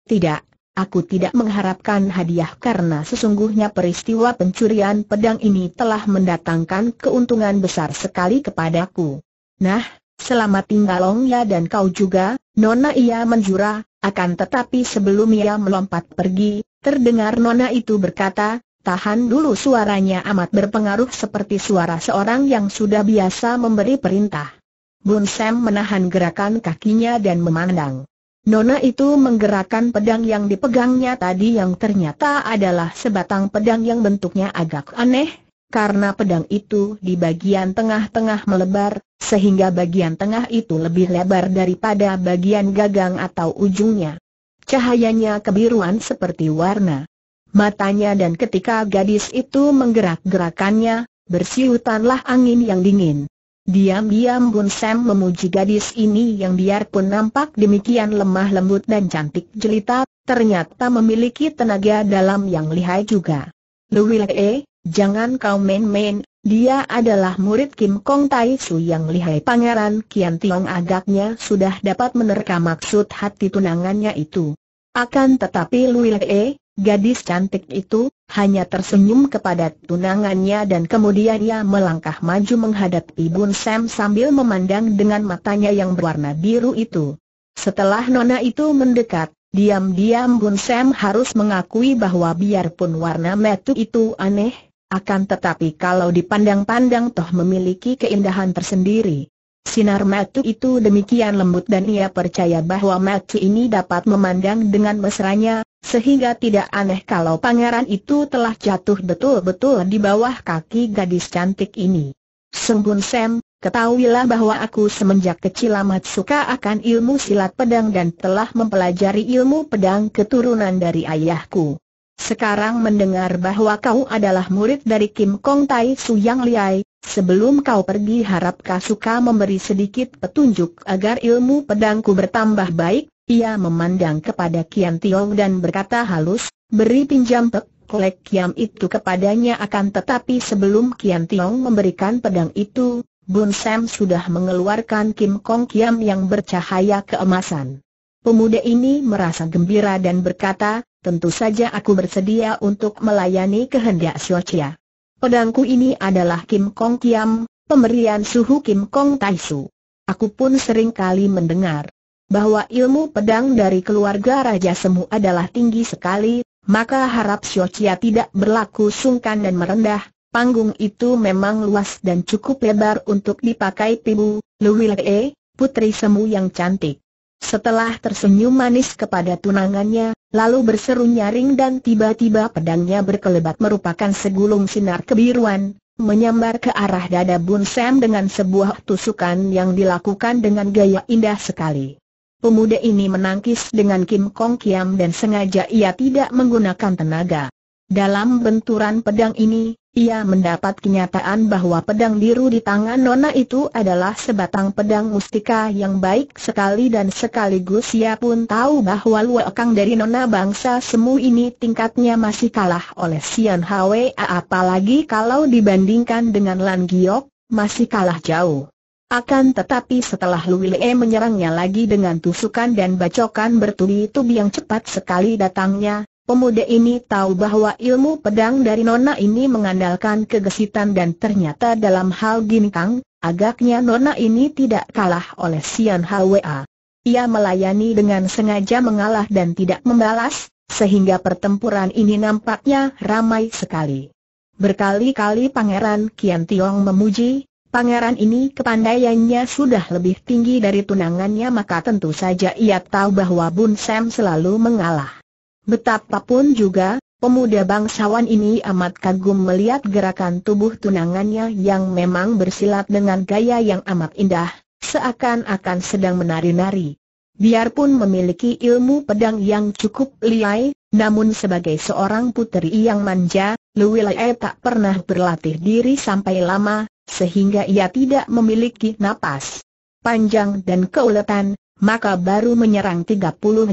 Tidak, aku tidak mengharapkan hadiah karena sesungguhnya peristiwa pencurian pedang ini telah mendatangkan keuntungan besar sekali kepadaku. Nah, selama tinggal ya dan kau juga, Nona ia menjura, akan tetapi sebelum ia melompat pergi, terdengar Nona itu berkata, Tahan dulu suaranya amat berpengaruh seperti suara seorang yang sudah biasa memberi perintah. Bun Sam menahan gerakan kakinya dan memandang. Nona itu menggerakkan pedang yang dipegangnya tadi yang ternyata adalah sebatang pedang yang bentuknya agak aneh, karena pedang itu di bagian tengah-tengah melebar, sehingga bagian tengah itu lebih lebar daripada bagian gagang atau ujungnya. Cahayanya kebiruan seperti warna matanya dan ketika gadis itu menggerak-gerakannya, bersiutanlah angin yang dingin. Diam-diam Bun Sam memuji gadis ini yang biarpun nampak demikian lemah lembut dan cantik jelita, ternyata memiliki tenaga dalam yang lihai juga. Louis Lee, jangan kau main-main, dia adalah murid Kim Kong Tai Su yang lihai pangeran Kian Tiong agaknya sudah dapat menerka maksud hati tunangannya itu. Akan tetapi Louis Lee, Gadis cantik itu, hanya tersenyum kepada tunangannya dan kemudian ia melangkah maju menghadapi Bun Sam sambil memandang dengan matanya yang berwarna biru itu. Setelah nona itu mendekat, diam-diam Bun Sam harus mengakui bahwa biarpun warna metu itu aneh, akan tetapi kalau dipandang-pandang toh memiliki keindahan tersendiri. Sinar metu itu demikian lembut dan ia percaya bahwa metu ini dapat memandang dengan mesranya, sehingga tidak aneh kalau pangeran itu telah jatuh betul-betul di bawah kaki gadis cantik ini. Sembun Sam, ketahuilah bahwa aku semenjak kecil amat suka akan ilmu silat pedang dan telah mempelajari ilmu pedang keturunan dari ayahku. Sekarang mendengar bahwa kau adalah murid dari Kim Kong Tai Su Yang Liai, sebelum kau pergi harapkah suka memberi sedikit petunjuk agar ilmu pedangku bertambah baik, ia memandang kepada Kian Tiong dan berkata halus, beri pinjam pek kolek kiam itu kepadanya akan tetapi sebelum Kian Tiong memberikan pedang itu, Bun Sam sudah mengeluarkan Kim Kong Kiam yang bercahaya keemasan. Pemuda ini merasa gembira dan berkata, tentu saja aku bersedia untuk melayani kehendak Chia. Pedangku ini adalah Kim Kong Kiam, pemberian suhu Kim Kong Taisu. Aku pun sering kali mendengar bahwa ilmu pedang dari keluarga Raja Semu adalah tinggi sekali, maka harap Siocia tidak berlaku sungkan dan merendah. Panggung itu memang luas dan cukup lebar untuk dipakai Pibu, Luwile, putri Semu yang cantik. Setelah tersenyum manis kepada tunangannya, lalu berseru nyaring dan tiba-tiba pedangnya berkelebat merupakan segulung sinar kebiruan, menyambar ke arah dada Bun Sam dengan sebuah tusukan yang dilakukan dengan gaya indah sekali. Pemuda ini menangkis dengan Kim Kong Kiam dan sengaja ia tidak menggunakan tenaga. Dalam benturan pedang ini, ia mendapat kenyataan bahwa pedang biru di tangan Nona itu adalah sebatang pedang mustika yang baik sekali dan sekaligus ia pun tahu bahwa Kang dari Nona bangsa semu ini tingkatnya masih kalah oleh Sian Hwa apalagi kalau dibandingkan dengan Lan Giok, masih kalah jauh. Akan tetapi setelah E menyerangnya lagi dengan tusukan dan bacokan bertubi-tubi yang cepat sekali datangnya, pemuda ini tahu bahwa ilmu pedang dari Nona ini mengandalkan kegesitan dan ternyata dalam hal ginkang, agaknya Nona ini tidak kalah oleh Sian Hwa. Ia melayani dengan sengaja mengalah dan tidak membalas, sehingga pertempuran ini nampaknya ramai sekali. Berkali-kali Pangeran Kian Tiong memuji, Pangeran ini kepandaiannya sudah lebih tinggi dari tunangannya maka tentu saja ia tahu bahwa Bun Sam selalu mengalah. Betapapun juga, pemuda bangsawan ini amat kagum melihat gerakan tubuh tunangannya yang memang bersilat dengan gaya yang amat indah, seakan-akan sedang menari-nari. Biarpun memiliki ilmu pedang yang cukup liai, namun sebagai seorang puteri yang manja, Luwilae tak pernah berlatih diri sampai lama, sehingga ia tidak memiliki napas panjang dan keuletan, maka baru menyerang 30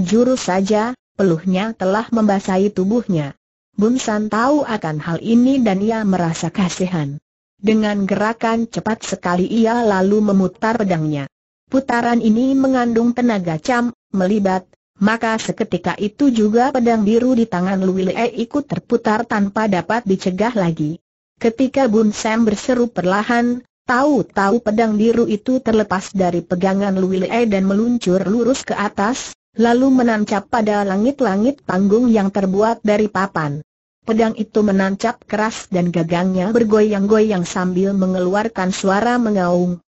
jurus saja, peluhnya telah membasahi tubuhnya. Bunsan tahu akan hal ini dan ia merasa kasihan. Dengan gerakan cepat sekali ia lalu memutar pedangnya. Putaran ini mengandung tenaga cam, melibat, maka seketika itu juga pedang biru di tangan Luile ikut terputar tanpa dapat dicegah lagi. Ketika Bun Sam berseru perlahan, tahu-tahu pedang biru itu terlepas dari pegangan Luile dan meluncur lurus ke atas, lalu menancap pada langit-langit panggung yang terbuat dari papan. Pedang itu menancap keras dan gagangnya bergoyang-goyang sambil mengeluarkan suara mengaung.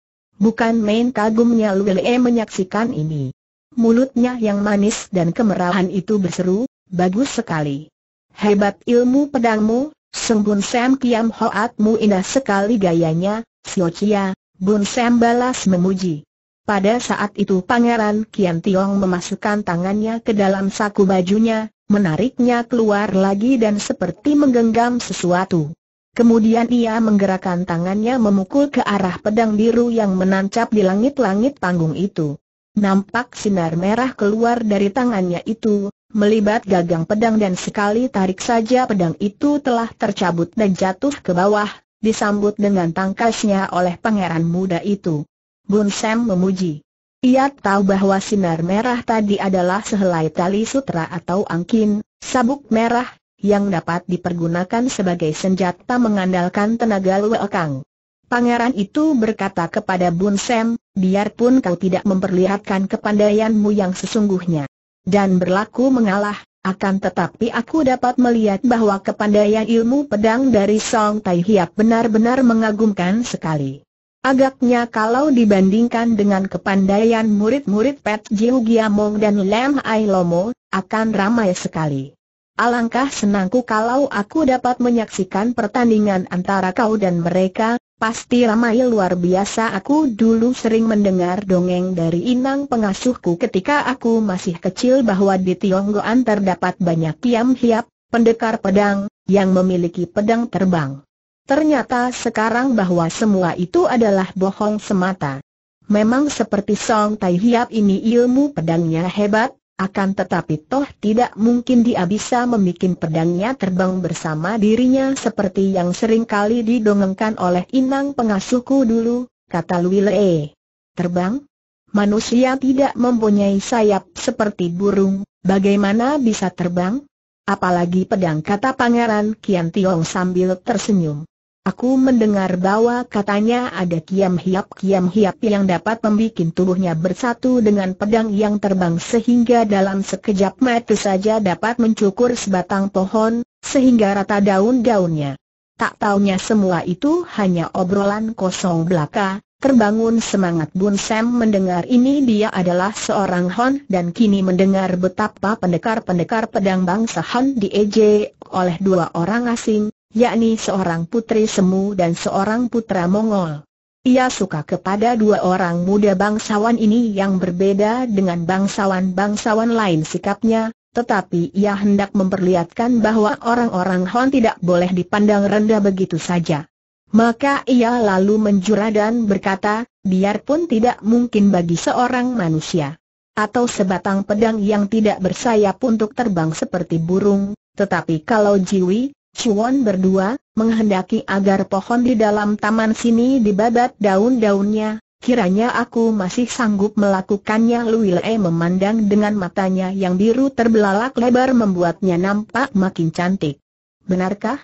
Bukan main kagumnya Luelie menyaksikan ini. Mulutnya yang manis dan kemerahan itu berseru, bagus sekali. Hebat ilmu pedangmu, Sembun Sam Kiam Hoatmu indah sekali gayanya, Sio Chia, Bun Sam balas memuji. Pada saat itu Pangeran Kian Tiong memasukkan tangannya ke dalam saku bajunya, menariknya keluar lagi dan seperti menggenggam sesuatu. Kemudian ia menggerakkan tangannya memukul ke arah pedang biru yang menancap di langit-langit panggung itu. Nampak sinar merah keluar dari tangannya itu, melibat gagang pedang dan sekali tarik saja pedang itu telah tercabut dan jatuh ke bawah, disambut dengan tangkasnya oleh pangeran muda itu. Bun Sam memuji. Ia tahu bahwa sinar merah tadi adalah sehelai tali sutra atau angkin, sabuk merah, yang dapat dipergunakan sebagai senjata mengandalkan tenaga luekang. Pangeran itu berkata kepada Bun Sem, biarpun kau tidak memperlihatkan kepandaianmu yang sesungguhnya dan berlaku mengalah, akan tetapi aku dapat melihat bahwa kepandaian ilmu pedang dari Song Tai Hiap benar-benar mengagumkan sekali. Agaknya kalau dibandingkan dengan kepandaian murid-murid Pet Jiu Giamong dan Lam Ai Lomo, akan ramai sekali. Alangkah senangku kalau aku dapat menyaksikan pertandingan antara kau dan mereka, pasti ramai luar biasa aku dulu sering mendengar dongeng dari inang pengasuhku ketika aku masih kecil bahwa di Tionggoan terdapat banyak kiam hiap, pendekar pedang, yang memiliki pedang terbang. Ternyata sekarang bahwa semua itu adalah bohong semata. Memang seperti Song Tai Hiap ini ilmu pedangnya hebat, akan tetapi toh tidak mungkin dia bisa membuat pedangnya terbang bersama dirinya seperti yang sering kali didongengkan oleh inang pengasuhku dulu, kata Louis Lee. Terbang? Manusia tidak mempunyai sayap seperti burung, bagaimana bisa terbang? Apalagi pedang kata Pangeran Kian Tiong sambil tersenyum. Aku mendengar bahwa katanya ada kiam hiap kiam hiap yang dapat membuat tubuhnya bersatu dengan pedang yang terbang sehingga dalam sekejap mata saja dapat mencukur sebatang pohon, sehingga rata daun-daunnya. Tak taunya semua itu hanya obrolan kosong belaka, terbangun semangat Bun Sam mendengar ini dia adalah seorang Hon dan kini mendengar betapa pendekar-pendekar pedang bangsa Hon diejek oleh dua orang asing, yakni seorang putri Semu dan seorang putra Mongol. Ia suka kepada dua orang muda bangsawan ini yang berbeda dengan bangsawan-bangsawan lain sikapnya, tetapi ia hendak memperlihatkan bahwa orang-orang Hon tidak boleh dipandang rendah begitu saja. Maka ia lalu menjura dan berkata, biarpun tidak mungkin bagi seorang manusia atau sebatang pedang yang tidak bersayap untuk terbang seperti burung, tetapi kalau jiwi, Cuan berdua, menghendaki agar pohon di dalam taman sini dibabat daun-daunnya, kiranya aku masih sanggup melakukannya Lui Le memandang dengan matanya yang biru terbelalak lebar membuatnya nampak makin cantik. Benarkah?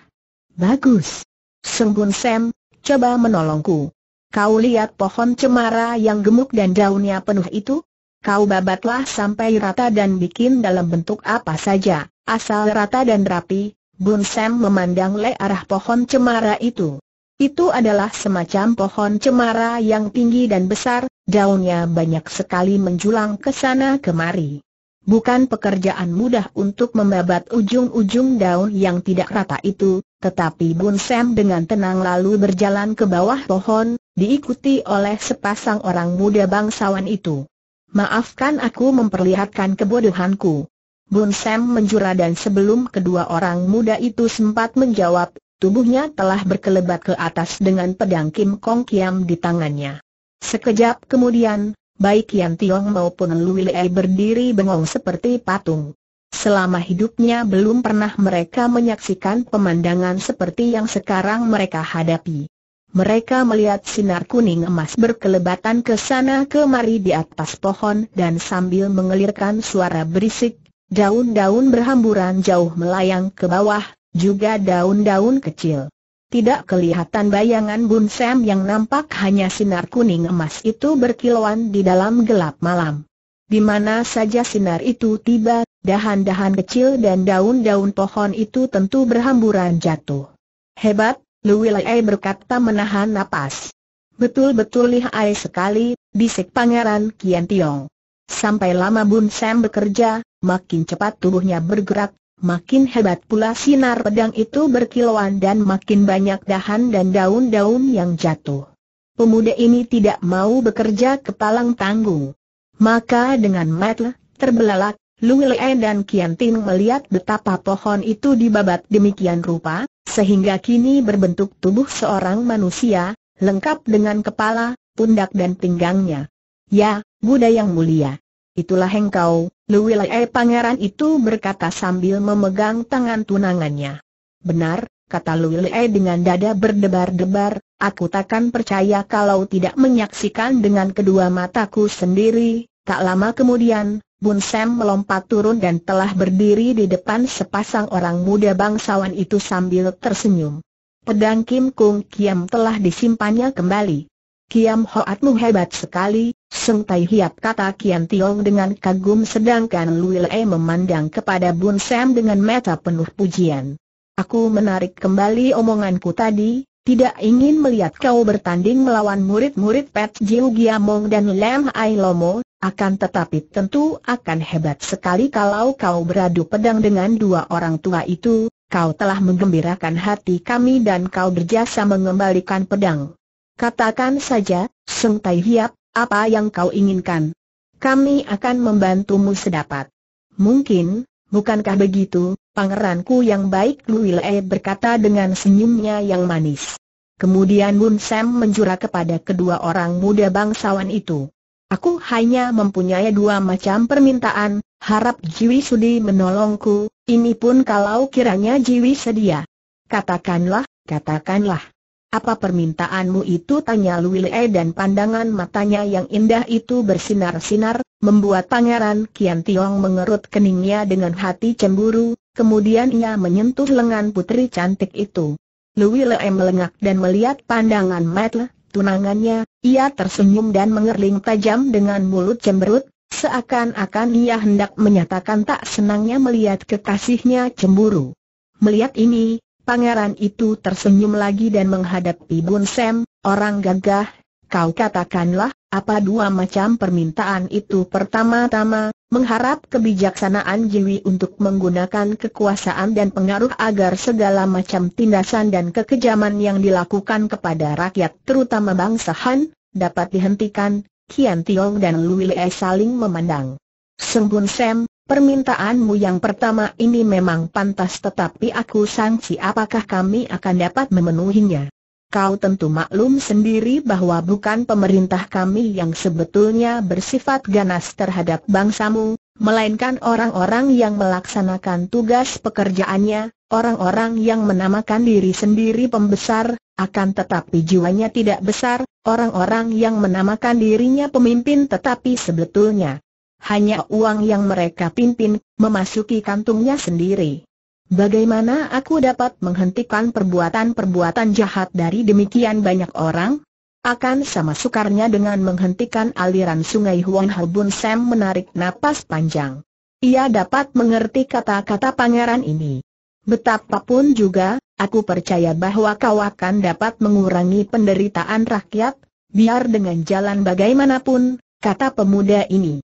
Bagus. Sembun Sam, coba menolongku. Kau lihat pohon cemara yang gemuk dan daunnya penuh itu? Kau babatlah sampai rata dan bikin dalam bentuk apa saja, asal rata dan rapi, Bun Sam memandang le arah pohon cemara itu. Itu adalah semacam pohon cemara yang tinggi dan besar, daunnya banyak sekali menjulang ke sana kemari. Bukan pekerjaan mudah untuk membabat ujung-ujung daun yang tidak rata itu, tetapi Bun Sam dengan tenang lalu berjalan ke bawah pohon, diikuti oleh sepasang orang muda bangsawan itu. Maafkan aku memperlihatkan kebodohanku. Bun Sam menjura dan sebelum kedua orang muda itu sempat menjawab, tubuhnya telah berkelebat ke atas dengan pedang Kim Kong Kiam di tangannya. Sekejap kemudian, baik Yan Tiong maupun Lui Lei berdiri bengong seperti patung. Selama hidupnya belum pernah mereka menyaksikan pemandangan seperti yang sekarang mereka hadapi. Mereka melihat sinar kuning emas berkelebatan ke sana kemari di atas pohon dan sambil mengelirkan suara berisik, Daun-daun berhamburan jauh melayang ke bawah, juga daun-daun kecil. Tidak kelihatan bayangan Bun Sam yang nampak hanya sinar kuning emas itu berkilauan di dalam gelap malam. Di mana saja sinar itu tiba, dahan-dahan kecil dan daun-daun pohon itu tentu berhamburan jatuh. Hebat, Luwilai berkata menahan napas. Betul-betul lihai sekali, bisik Pangeran Kian Tiong. Sampai lama Bun Sam bekerja, makin cepat tubuhnya bergerak, makin hebat pula sinar pedang itu berkilauan dan makin banyak dahan dan daun-daun yang jatuh. Pemuda ini tidak mau bekerja kepalang tanggung. Maka dengan metel, terbelalak, Luile dan Kian Ting melihat betapa pohon itu dibabat demikian rupa, sehingga kini berbentuk tubuh seorang manusia, lengkap dengan kepala, pundak dan pinggangnya. Ya, Buddha yang mulia. Itulah engkau, Luwilai eh, pangeran itu berkata sambil memegang tangan tunangannya. Benar, kata Luwilai eh, dengan dada berdebar-debar, aku takkan percaya kalau tidak menyaksikan dengan kedua mataku sendiri. Tak lama kemudian, Bun Sam melompat turun dan telah berdiri di depan sepasang orang muda bangsawan itu sambil tersenyum. Pedang Kim Kung Kiam telah disimpannya kembali. Kiam Hoatmu hebat sekali, Seng Tai Hiap kata Kian Tiong dengan kagum sedangkan Lui Le memandang kepada Bun Sam dengan mata penuh pujian. Aku menarik kembali omonganku tadi, tidak ingin melihat kau bertanding melawan murid-murid Pet Jiu Giamong dan Lam Ai Lomo, akan tetapi tentu akan hebat sekali kalau kau beradu pedang dengan dua orang tua itu, kau telah menggembirakan hati kami dan kau berjasa mengembalikan pedang. Katakan saja, Seng Tai Hiap, apa yang kau inginkan? Kami akan membantumu sedapat. Mungkin, bukankah begitu, pangeranku yang baik Luilae berkata dengan senyumnya yang manis. Kemudian Bun Sam menjura kepada kedua orang muda bangsawan itu. Aku hanya mempunyai dua macam permintaan, harap Jiwi Sudi menolongku, ini pun kalau kiranya Jiwi sedia. Katakanlah, katakanlah. Apa permintaanmu itu? Tanya Luile dan pandangan matanya yang indah itu bersinar-sinar, membuat Pangeran Kian Tiong mengerut keningnya dengan hati cemburu, kemudian ia menyentuh lengan putri cantik itu. Luile melengak dan melihat pandangan Matle, tunangannya, ia tersenyum dan mengerling tajam dengan mulut cemberut, Seakan-akan ia hendak menyatakan tak senangnya melihat kekasihnya cemburu. Melihat ini, Pangeran itu tersenyum lagi dan menghadapi Bun Sam, orang gagah, kau katakanlah, apa dua macam permintaan itu pertama-tama, mengharap kebijaksanaan Jiwi untuk menggunakan kekuasaan dan pengaruh agar segala macam tindasan dan kekejaman yang dilakukan kepada rakyat terutama bangsa Han, dapat dihentikan, Kian Tiong dan Lui Lee saling memandang. Sembun Sam, Permintaanmu yang pertama ini memang pantas tetapi aku sangsi apakah kami akan dapat memenuhinya. Kau tentu maklum sendiri bahwa bukan pemerintah kami yang sebetulnya bersifat ganas terhadap bangsamu, melainkan orang-orang yang melaksanakan tugas pekerjaannya, orang-orang yang menamakan diri sendiri pembesar, akan tetapi jiwanya tidak besar, orang-orang yang menamakan dirinya pemimpin tetapi sebetulnya hanya uang yang mereka pimpin, memasuki kantungnya sendiri. Bagaimana aku dapat menghentikan perbuatan-perbuatan jahat dari demikian banyak orang? Akan sama sukarnya dengan menghentikan aliran sungai Huang Bun Sam menarik napas panjang. Ia dapat mengerti kata-kata pangeran ini. Betapapun juga, aku percaya bahwa kau akan dapat mengurangi penderitaan rakyat, biar dengan jalan bagaimanapun, kata pemuda ini.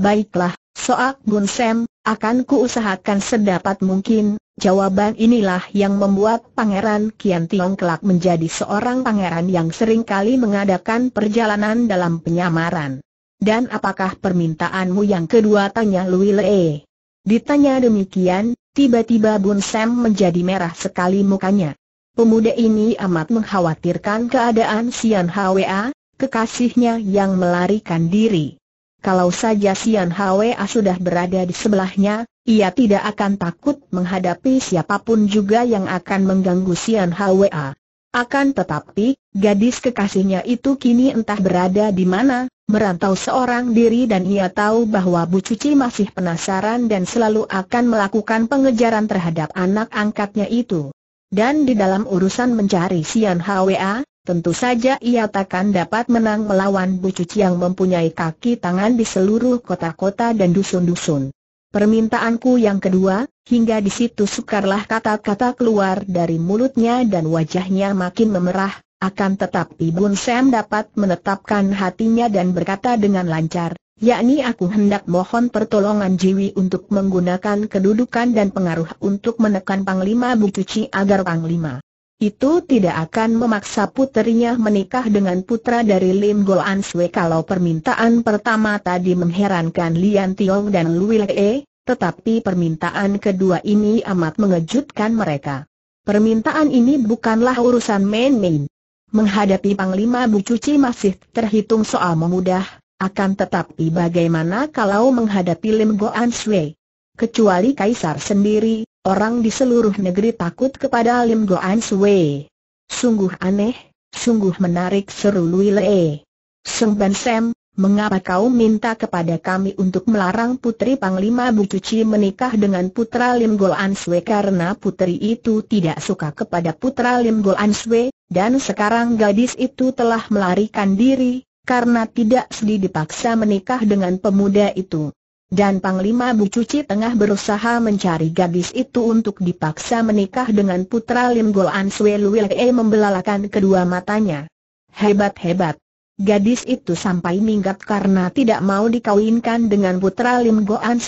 Baiklah, Soak Gun Sem, akan kuusahakan sedapat mungkin, jawaban inilah yang membuat Pangeran Kian Tiong kelak menjadi seorang pangeran yang sering kali mengadakan perjalanan dalam penyamaran. Dan apakah permintaanmu yang kedua tanya Lui Lee? Ditanya demikian, tiba-tiba Bun Sam menjadi merah sekali mukanya. Pemuda ini amat mengkhawatirkan keadaan Sian Hwa, kekasihnya yang melarikan diri. Kalau saja Sian Hwa sudah berada di sebelahnya, ia tidak akan takut menghadapi siapapun juga yang akan mengganggu Sian Hwa. Akan tetapi, gadis kekasihnya itu kini entah berada di mana, merantau seorang diri dan ia tahu bahwa Bu Cuci masih penasaran dan selalu akan melakukan pengejaran terhadap anak angkatnya itu. Dan di dalam urusan mencari Sian Hwa, tentu saja ia takkan dapat menang melawan Bu Cuci yang mempunyai kaki tangan di seluruh kota-kota dan dusun-dusun. Permintaanku yang kedua, hingga di situ sukarlah kata-kata keluar dari mulutnya dan wajahnya makin memerah, akan tetapi Bun Sam dapat menetapkan hatinya dan berkata dengan lancar, yakni aku hendak mohon pertolongan Jiwi untuk menggunakan kedudukan dan pengaruh untuk menekan Panglima Cuci agar Panglima itu tidak akan memaksa putrinya menikah dengan putra dari Lim Goan Sue kalau permintaan pertama tadi mengherankan Lian Tiong dan Lui E, tetapi permintaan kedua ini amat mengejutkan mereka. Permintaan ini bukanlah urusan main-main. Menghadapi Panglima Bu Cuci masih terhitung soal memudah, akan tetapi bagaimana kalau menghadapi Lim Goan Sui? Kecuali Kaisar sendiri, Orang di seluruh negeri takut kepada Lim Goan Sui. Sungguh aneh, sungguh menarik seru Lui Le. Seng Ban Sam, mengapa kau minta kepada kami untuk melarang putri Panglima Bu Cuci menikah dengan putra Lim Goan Sui karena putri itu tidak suka kepada putra Lim Goan Sui, dan sekarang gadis itu telah melarikan diri, karena tidak sedih dipaksa menikah dengan pemuda itu dan Panglima Bu tengah berusaha mencari gadis itu untuk dipaksa menikah dengan putra Lim Go An membelalakan kedua matanya. Hebat-hebat. Gadis itu sampai minggat karena tidak mau dikawinkan dengan putra Lim Go An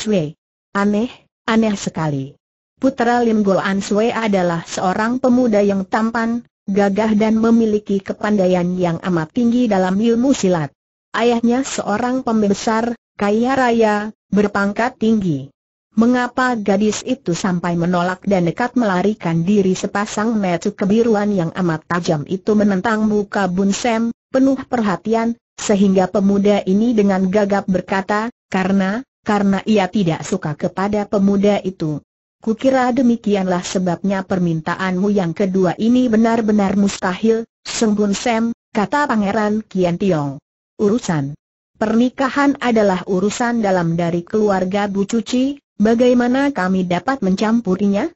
Aneh, aneh sekali. Putra Lim Go An adalah seorang pemuda yang tampan, gagah dan memiliki kepandaian yang amat tinggi dalam ilmu silat. Ayahnya seorang pembesar, kaya raya, berpangkat tinggi. Mengapa gadis itu sampai menolak dan nekat melarikan diri sepasang mata kebiruan yang amat tajam itu menentang muka Bun Sem, penuh perhatian, sehingga pemuda ini dengan gagap berkata, karena, karena ia tidak suka kepada pemuda itu. Kukira demikianlah sebabnya permintaanmu yang kedua ini benar-benar mustahil, Seng Bun Sem, kata Pangeran Kian Tiong. Urusan Pernikahan adalah urusan dalam dari keluarga Bu Cuci, bagaimana kami dapat mencampurinya?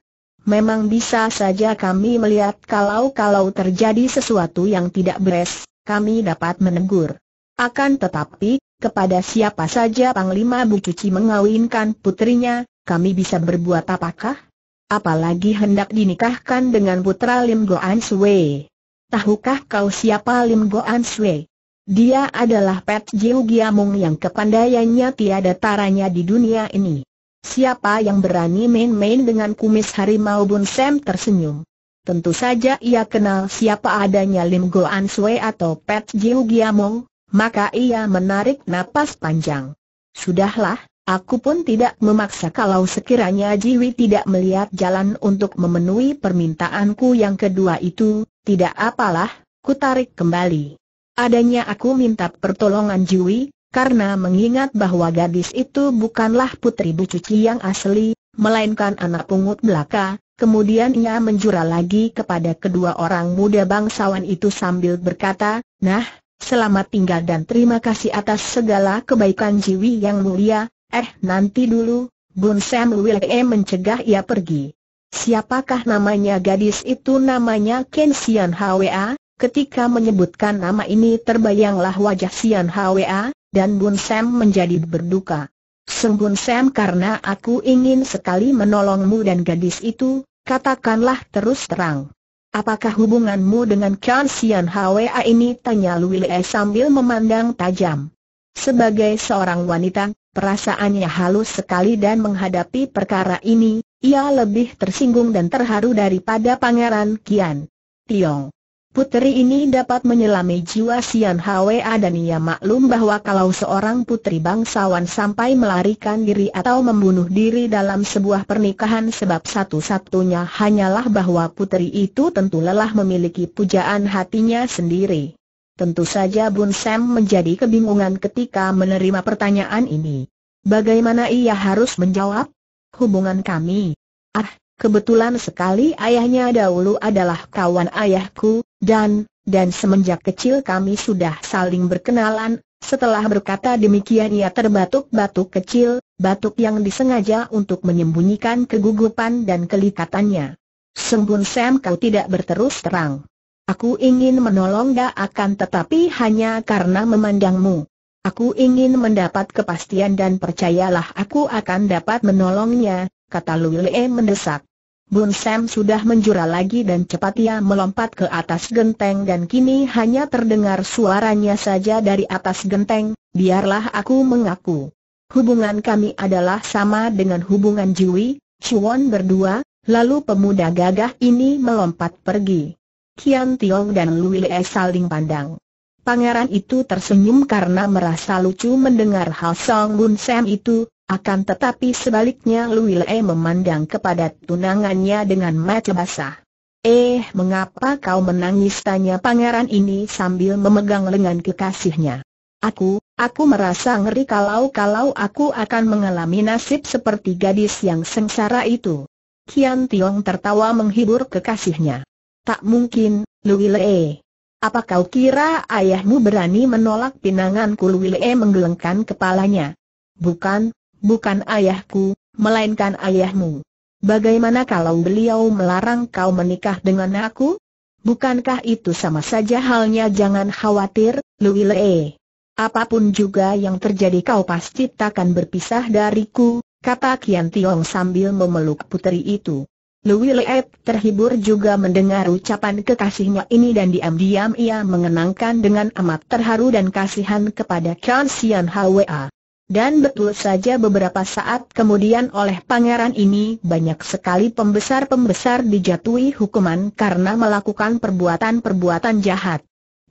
Memang bisa saja kami melihat kalau-kalau terjadi sesuatu yang tidak beres, kami dapat menegur. Akan tetapi, kepada siapa saja Panglima Bu Cuci mengawinkan putrinya, kami bisa berbuat apakah? Apalagi hendak dinikahkan dengan putra Lim Goan Sui. Tahukah kau siapa Lim Goan Sui? Dia adalah Pet Jiu Giamong yang kepandaiannya tiada taranya di dunia ini. Siapa yang berani main-main dengan kumis harimau Bun Sam tersenyum. Tentu saja ia kenal siapa adanya Lim Go An Sui atau Pet Jiu Giamong, maka ia menarik napas panjang. Sudahlah, aku pun tidak memaksa kalau sekiranya Jiwi tidak melihat jalan untuk memenuhi permintaanku yang kedua itu, tidak apalah, ku tarik kembali. Adanya aku minta pertolongan Jui, karena mengingat bahwa gadis itu bukanlah putri Bu Cuci yang asli, melainkan anak pungut belaka, kemudian ia menjura lagi kepada kedua orang muda bangsawan itu sambil berkata, Nah, selamat tinggal dan terima kasih atas segala kebaikan Jiwi yang mulia, eh nanti dulu, Bun Sam Wilke mencegah ia pergi. Siapakah namanya gadis itu namanya Ken Sian Hwa, Ketika menyebutkan nama ini terbayanglah wajah Sian Hwa, dan Bun Sam menjadi berduka. Seng Bun Sam karena aku ingin sekali menolongmu dan gadis itu, katakanlah terus terang. Apakah hubunganmu dengan Kian Sian Hwa ini? Tanya Lui sambil memandang tajam. Sebagai seorang wanita, perasaannya halus sekali dan menghadapi perkara ini, ia lebih tersinggung dan terharu daripada Pangeran Kian. Tiong. Putri ini dapat menyelami jiwa Sian Hwa dan ia maklum bahwa kalau seorang putri bangsawan sampai melarikan diri atau membunuh diri dalam sebuah pernikahan sebab satu-satunya hanyalah bahwa putri itu tentu lelah memiliki pujaan hatinya sendiri. Tentu saja Bun Sam menjadi kebingungan ketika menerima pertanyaan ini. Bagaimana ia harus menjawab? Hubungan kami. Ah, Kebetulan sekali ayahnya dahulu adalah kawan ayahku, dan, dan semenjak kecil kami sudah saling berkenalan, setelah berkata demikian ia terbatuk batuk kecil, batuk yang disengaja untuk menyembunyikan kegugupan dan kelikatannya. Sembun Sam kau tidak berterus terang. Aku ingin menolong dia, akan tetapi hanya karena memandangmu. Aku ingin mendapat kepastian dan percayalah aku akan dapat menolongnya, kata Lulee mendesak. Bun Sam sudah menjura lagi dan cepat ia melompat ke atas genteng dan kini hanya terdengar suaranya saja dari atas genteng, biarlah aku mengaku. Hubungan kami adalah sama dengan hubungan Jui. Chuan berdua, lalu pemuda gagah ini melompat pergi. Kian Tiong dan Lui Le saling pandang. Pangeran itu tersenyum karena merasa lucu mendengar hal Song Bun Sam itu, akan tetapi sebaliknya Lui Le memandang kepada tunangannya dengan mata basah. Eh, mengapa kau menangis? Tanya pangeran ini sambil memegang lengan kekasihnya. Aku, aku merasa ngeri kalau-kalau aku akan mengalami nasib seperti gadis yang sengsara itu. Kian Tiong tertawa menghibur kekasihnya. Tak mungkin, Luwilee. Apa kau kira ayahmu berani menolak pinanganku? Luwilee menggelengkan kepalanya. Bukan, bukan ayahku, melainkan ayahmu. Bagaimana kalau beliau melarang kau menikah dengan aku? Bukankah itu sama saja halnya jangan khawatir, Louis Lee. Apapun juga yang terjadi kau pasti takkan berpisah dariku, kata Kian Tiong sambil memeluk puteri itu. Louis terhibur juga mendengar ucapan kekasihnya ini dan diam-diam ia mengenangkan dengan amat terharu dan kasihan kepada Kian Sian Hwa. Dan betul saja beberapa saat kemudian oleh pangeran ini banyak sekali pembesar-pembesar dijatuhi hukuman karena melakukan perbuatan-perbuatan jahat.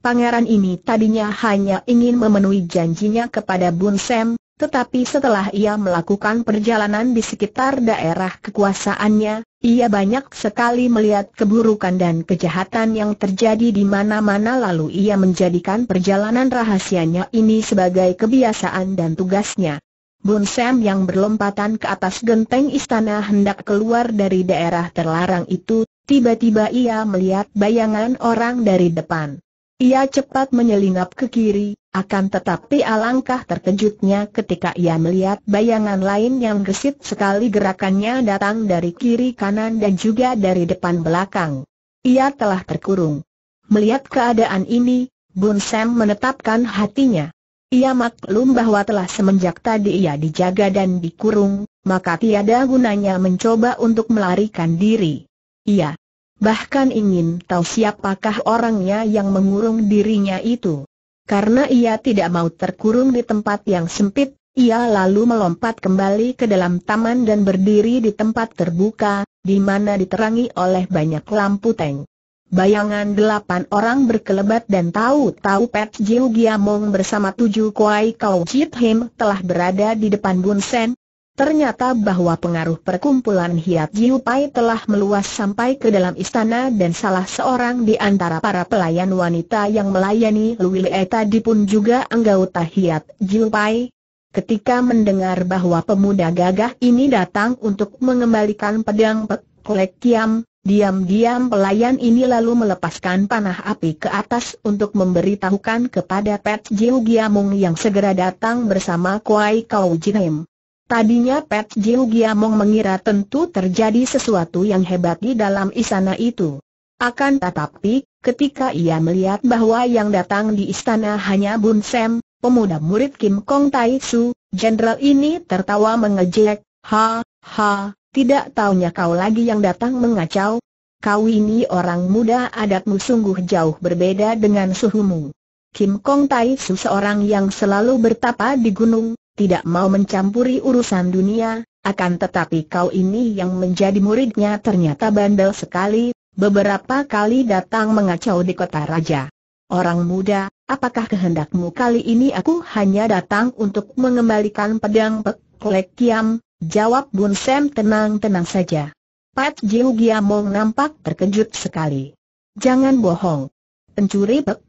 Pangeran ini tadinya hanya ingin memenuhi janjinya kepada Bun Sem, tetapi setelah ia melakukan perjalanan di sekitar daerah kekuasaannya, ia banyak sekali melihat keburukan dan kejahatan yang terjadi di mana-mana lalu ia menjadikan perjalanan rahasianya ini sebagai kebiasaan dan tugasnya. Bun Sam yang berlompatan ke atas genteng istana hendak keluar dari daerah terlarang itu, tiba-tiba ia melihat bayangan orang dari depan. Ia cepat menyelinap ke kiri, akan tetapi alangkah terkejutnya ketika ia melihat bayangan lain yang gesit sekali gerakannya datang dari kiri kanan dan juga dari depan belakang. Ia telah terkurung. Melihat keadaan ini, Bun Sam menetapkan hatinya. Ia maklum bahwa telah semenjak tadi ia dijaga dan dikurung, maka tiada gunanya mencoba untuk melarikan diri. Ia Bahkan ingin tahu siapakah orangnya yang mengurung dirinya itu. Karena ia tidak mau terkurung di tempat yang sempit, ia lalu melompat kembali ke dalam taman dan berdiri di tempat terbuka, di mana diterangi oleh banyak lampu teng. Bayangan delapan orang berkelebat dan tahu-tahu Pet Jiu Giamong bersama tujuh Kuai Kau Jit Him telah berada di depan Bun Sen, Ternyata bahwa pengaruh perkumpulan Hiat Jiupai telah meluas sampai ke dalam istana dan salah seorang di antara para pelayan wanita yang melayani Luile tadi pun juga anggota Hiat Jiupai. Ketika mendengar bahwa pemuda gagah ini datang untuk mengembalikan pedang Pek Kolek diam-diam pelayan ini lalu melepaskan panah api ke atas untuk memberitahukan kepada Pet Jiu Giamung yang segera datang bersama Kuai Kau Jinem. Tadinya Pet Jiu Giamong mengira tentu terjadi sesuatu yang hebat di dalam istana itu. Akan tetapi, ketika ia melihat bahwa yang datang di istana hanya Bun Sam, pemuda murid Kim Kong Tai Su, jenderal ini tertawa mengejek, ha, ha, tidak taunya kau lagi yang datang mengacau. Kau ini orang muda adatmu sungguh jauh berbeda dengan suhumu. Kim Kong Tai Su seorang yang selalu bertapa di gunung, tidak mau mencampuri urusan dunia, akan tetapi kau ini yang menjadi muridnya ternyata bandel sekali, beberapa kali datang mengacau di kota raja. Orang muda, apakah kehendakmu kali ini aku hanya datang untuk mengembalikan pedang pek Jawab Bun Sam tenang-tenang saja. Pat Jiu Giamong nampak terkejut sekali. Jangan bohong. Pencuri pek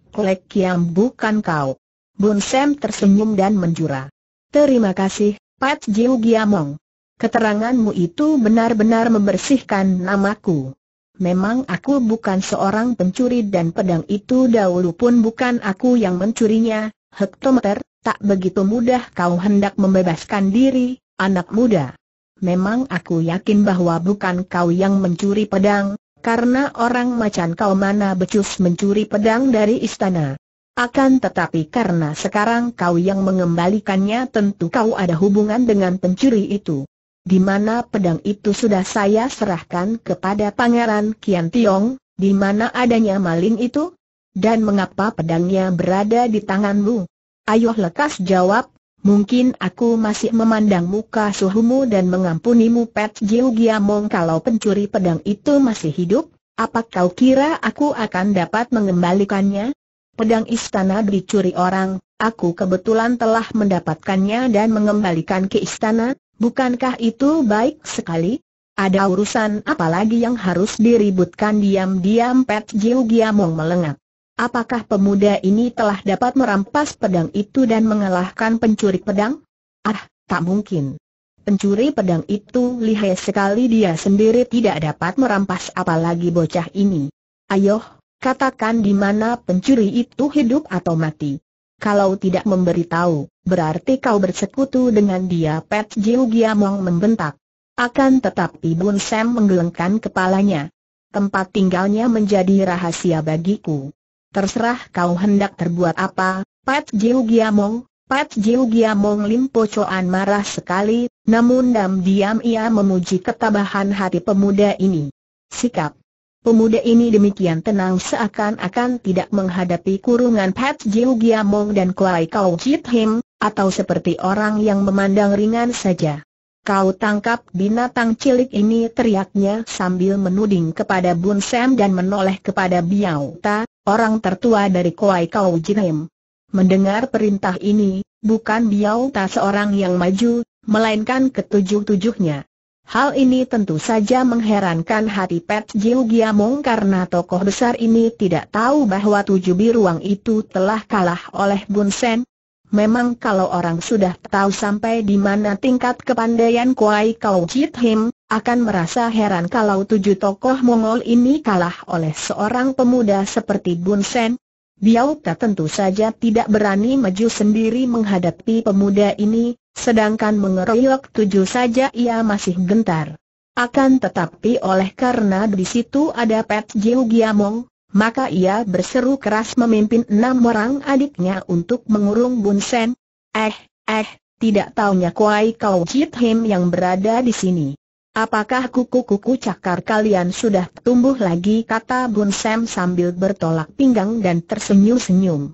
bukan kau. Bun Sam tersenyum dan menjurah. Terima kasih, Pat Jiu Giamong. Keteranganmu itu benar-benar membersihkan namaku. Memang aku bukan seorang pencuri dan pedang itu dahulu pun bukan aku yang mencurinya, hektometer, tak begitu mudah kau hendak membebaskan diri, anak muda. Memang aku yakin bahwa bukan kau yang mencuri pedang, karena orang macan kau mana becus mencuri pedang dari istana. Akan tetapi karena sekarang kau yang mengembalikannya tentu kau ada hubungan dengan pencuri itu. Di mana pedang itu sudah saya serahkan kepada Pangeran Kian Tiong, di mana adanya maling itu? Dan mengapa pedangnya berada di tanganmu? Ayuh lekas jawab, mungkin aku masih memandang muka suhumu dan mengampunimu Pet Jiu Giamong kalau pencuri pedang itu masih hidup, apa kau kira aku akan dapat mengembalikannya? pedang istana dicuri orang, aku kebetulan telah mendapatkannya dan mengembalikan ke istana, bukankah itu baik sekali? Ada urusan apa lagi yang harus diributkan diam-diam Pet Jiu Giamong melengak. Apakah pemuda ini telah dapat merampas pedang itu dan mengalahkan pencuri pedang? Ah, tak mungkin. Pencuri pedang itu lihai sekali dia sendiri tidak dapat merampas apalagi bocah ini. Ayoh, Katakan di mana pencuri itu hidup atau mati. Kalau tidak memberitahu, berarti kau bersekutu dengan dia Pet Jiu Giamong membentak. Akan tetapi Bun Sam menggelengkan kepalanya. Tempat tinggalnya menjadi rahasia bagiku. Terserah kau hendak terbuat apa, Pat Jiu Giamong, Pat Jiu Giamong Lim Po Choan marah sekali, namun dam-diam ia memuji ketabahan hati pemuda ini. Sikap Pemuda ini demikian tenang seakan-akan tidak menghadapi kurungan Pat Jiu Giamong dan Kuai Kau Jit Him, atau seperti orang yang memandang ringan saja. Kau tangkap binatang cilik ini teriaknya sambil menuding kepada Bun Sam dan menoleh kepada Biao Ta, orang tertua dari Kuai Kau Jit Him. Mendengar perintah ini, bukan Biao Ta seorang yang maju, melainkan ketujuh-tujuhnya. Hal ini tentu saja mengherankan hati Pet Jiu Giamong karena tokoh besar ini tidak tahu bahwa tujuh biruang itu telah kalah oleh Bun Sen. Memang kalau orang sudah tahu sampai di mana tingkat kepandaian Kuai Kau Jit Him, akan merasa heran kalau tujuh tokoh Mongol ini kalah oleh seorang pemuda seperti Bun Sen. Biaukta tentu saja tidak berani maju sendiri menghadapi pemuda ini, Sedangkan mengeroyok tujuh saja ia masih gentar. Akan tetapi oleh karena di situ ada Pet Jiu Giamong, maka ia berseru keras memimpin enam orang adiknya untuk mengurung Bun Sen. Eh, eh, tidak taunya Kuai Kau Jit Him yang berada di sini. Apakah kuku-kuku cakar kalian sudah tumbuh lagi kata Bun Sam sambil bertolak pinggang dan tersenyum-senyum.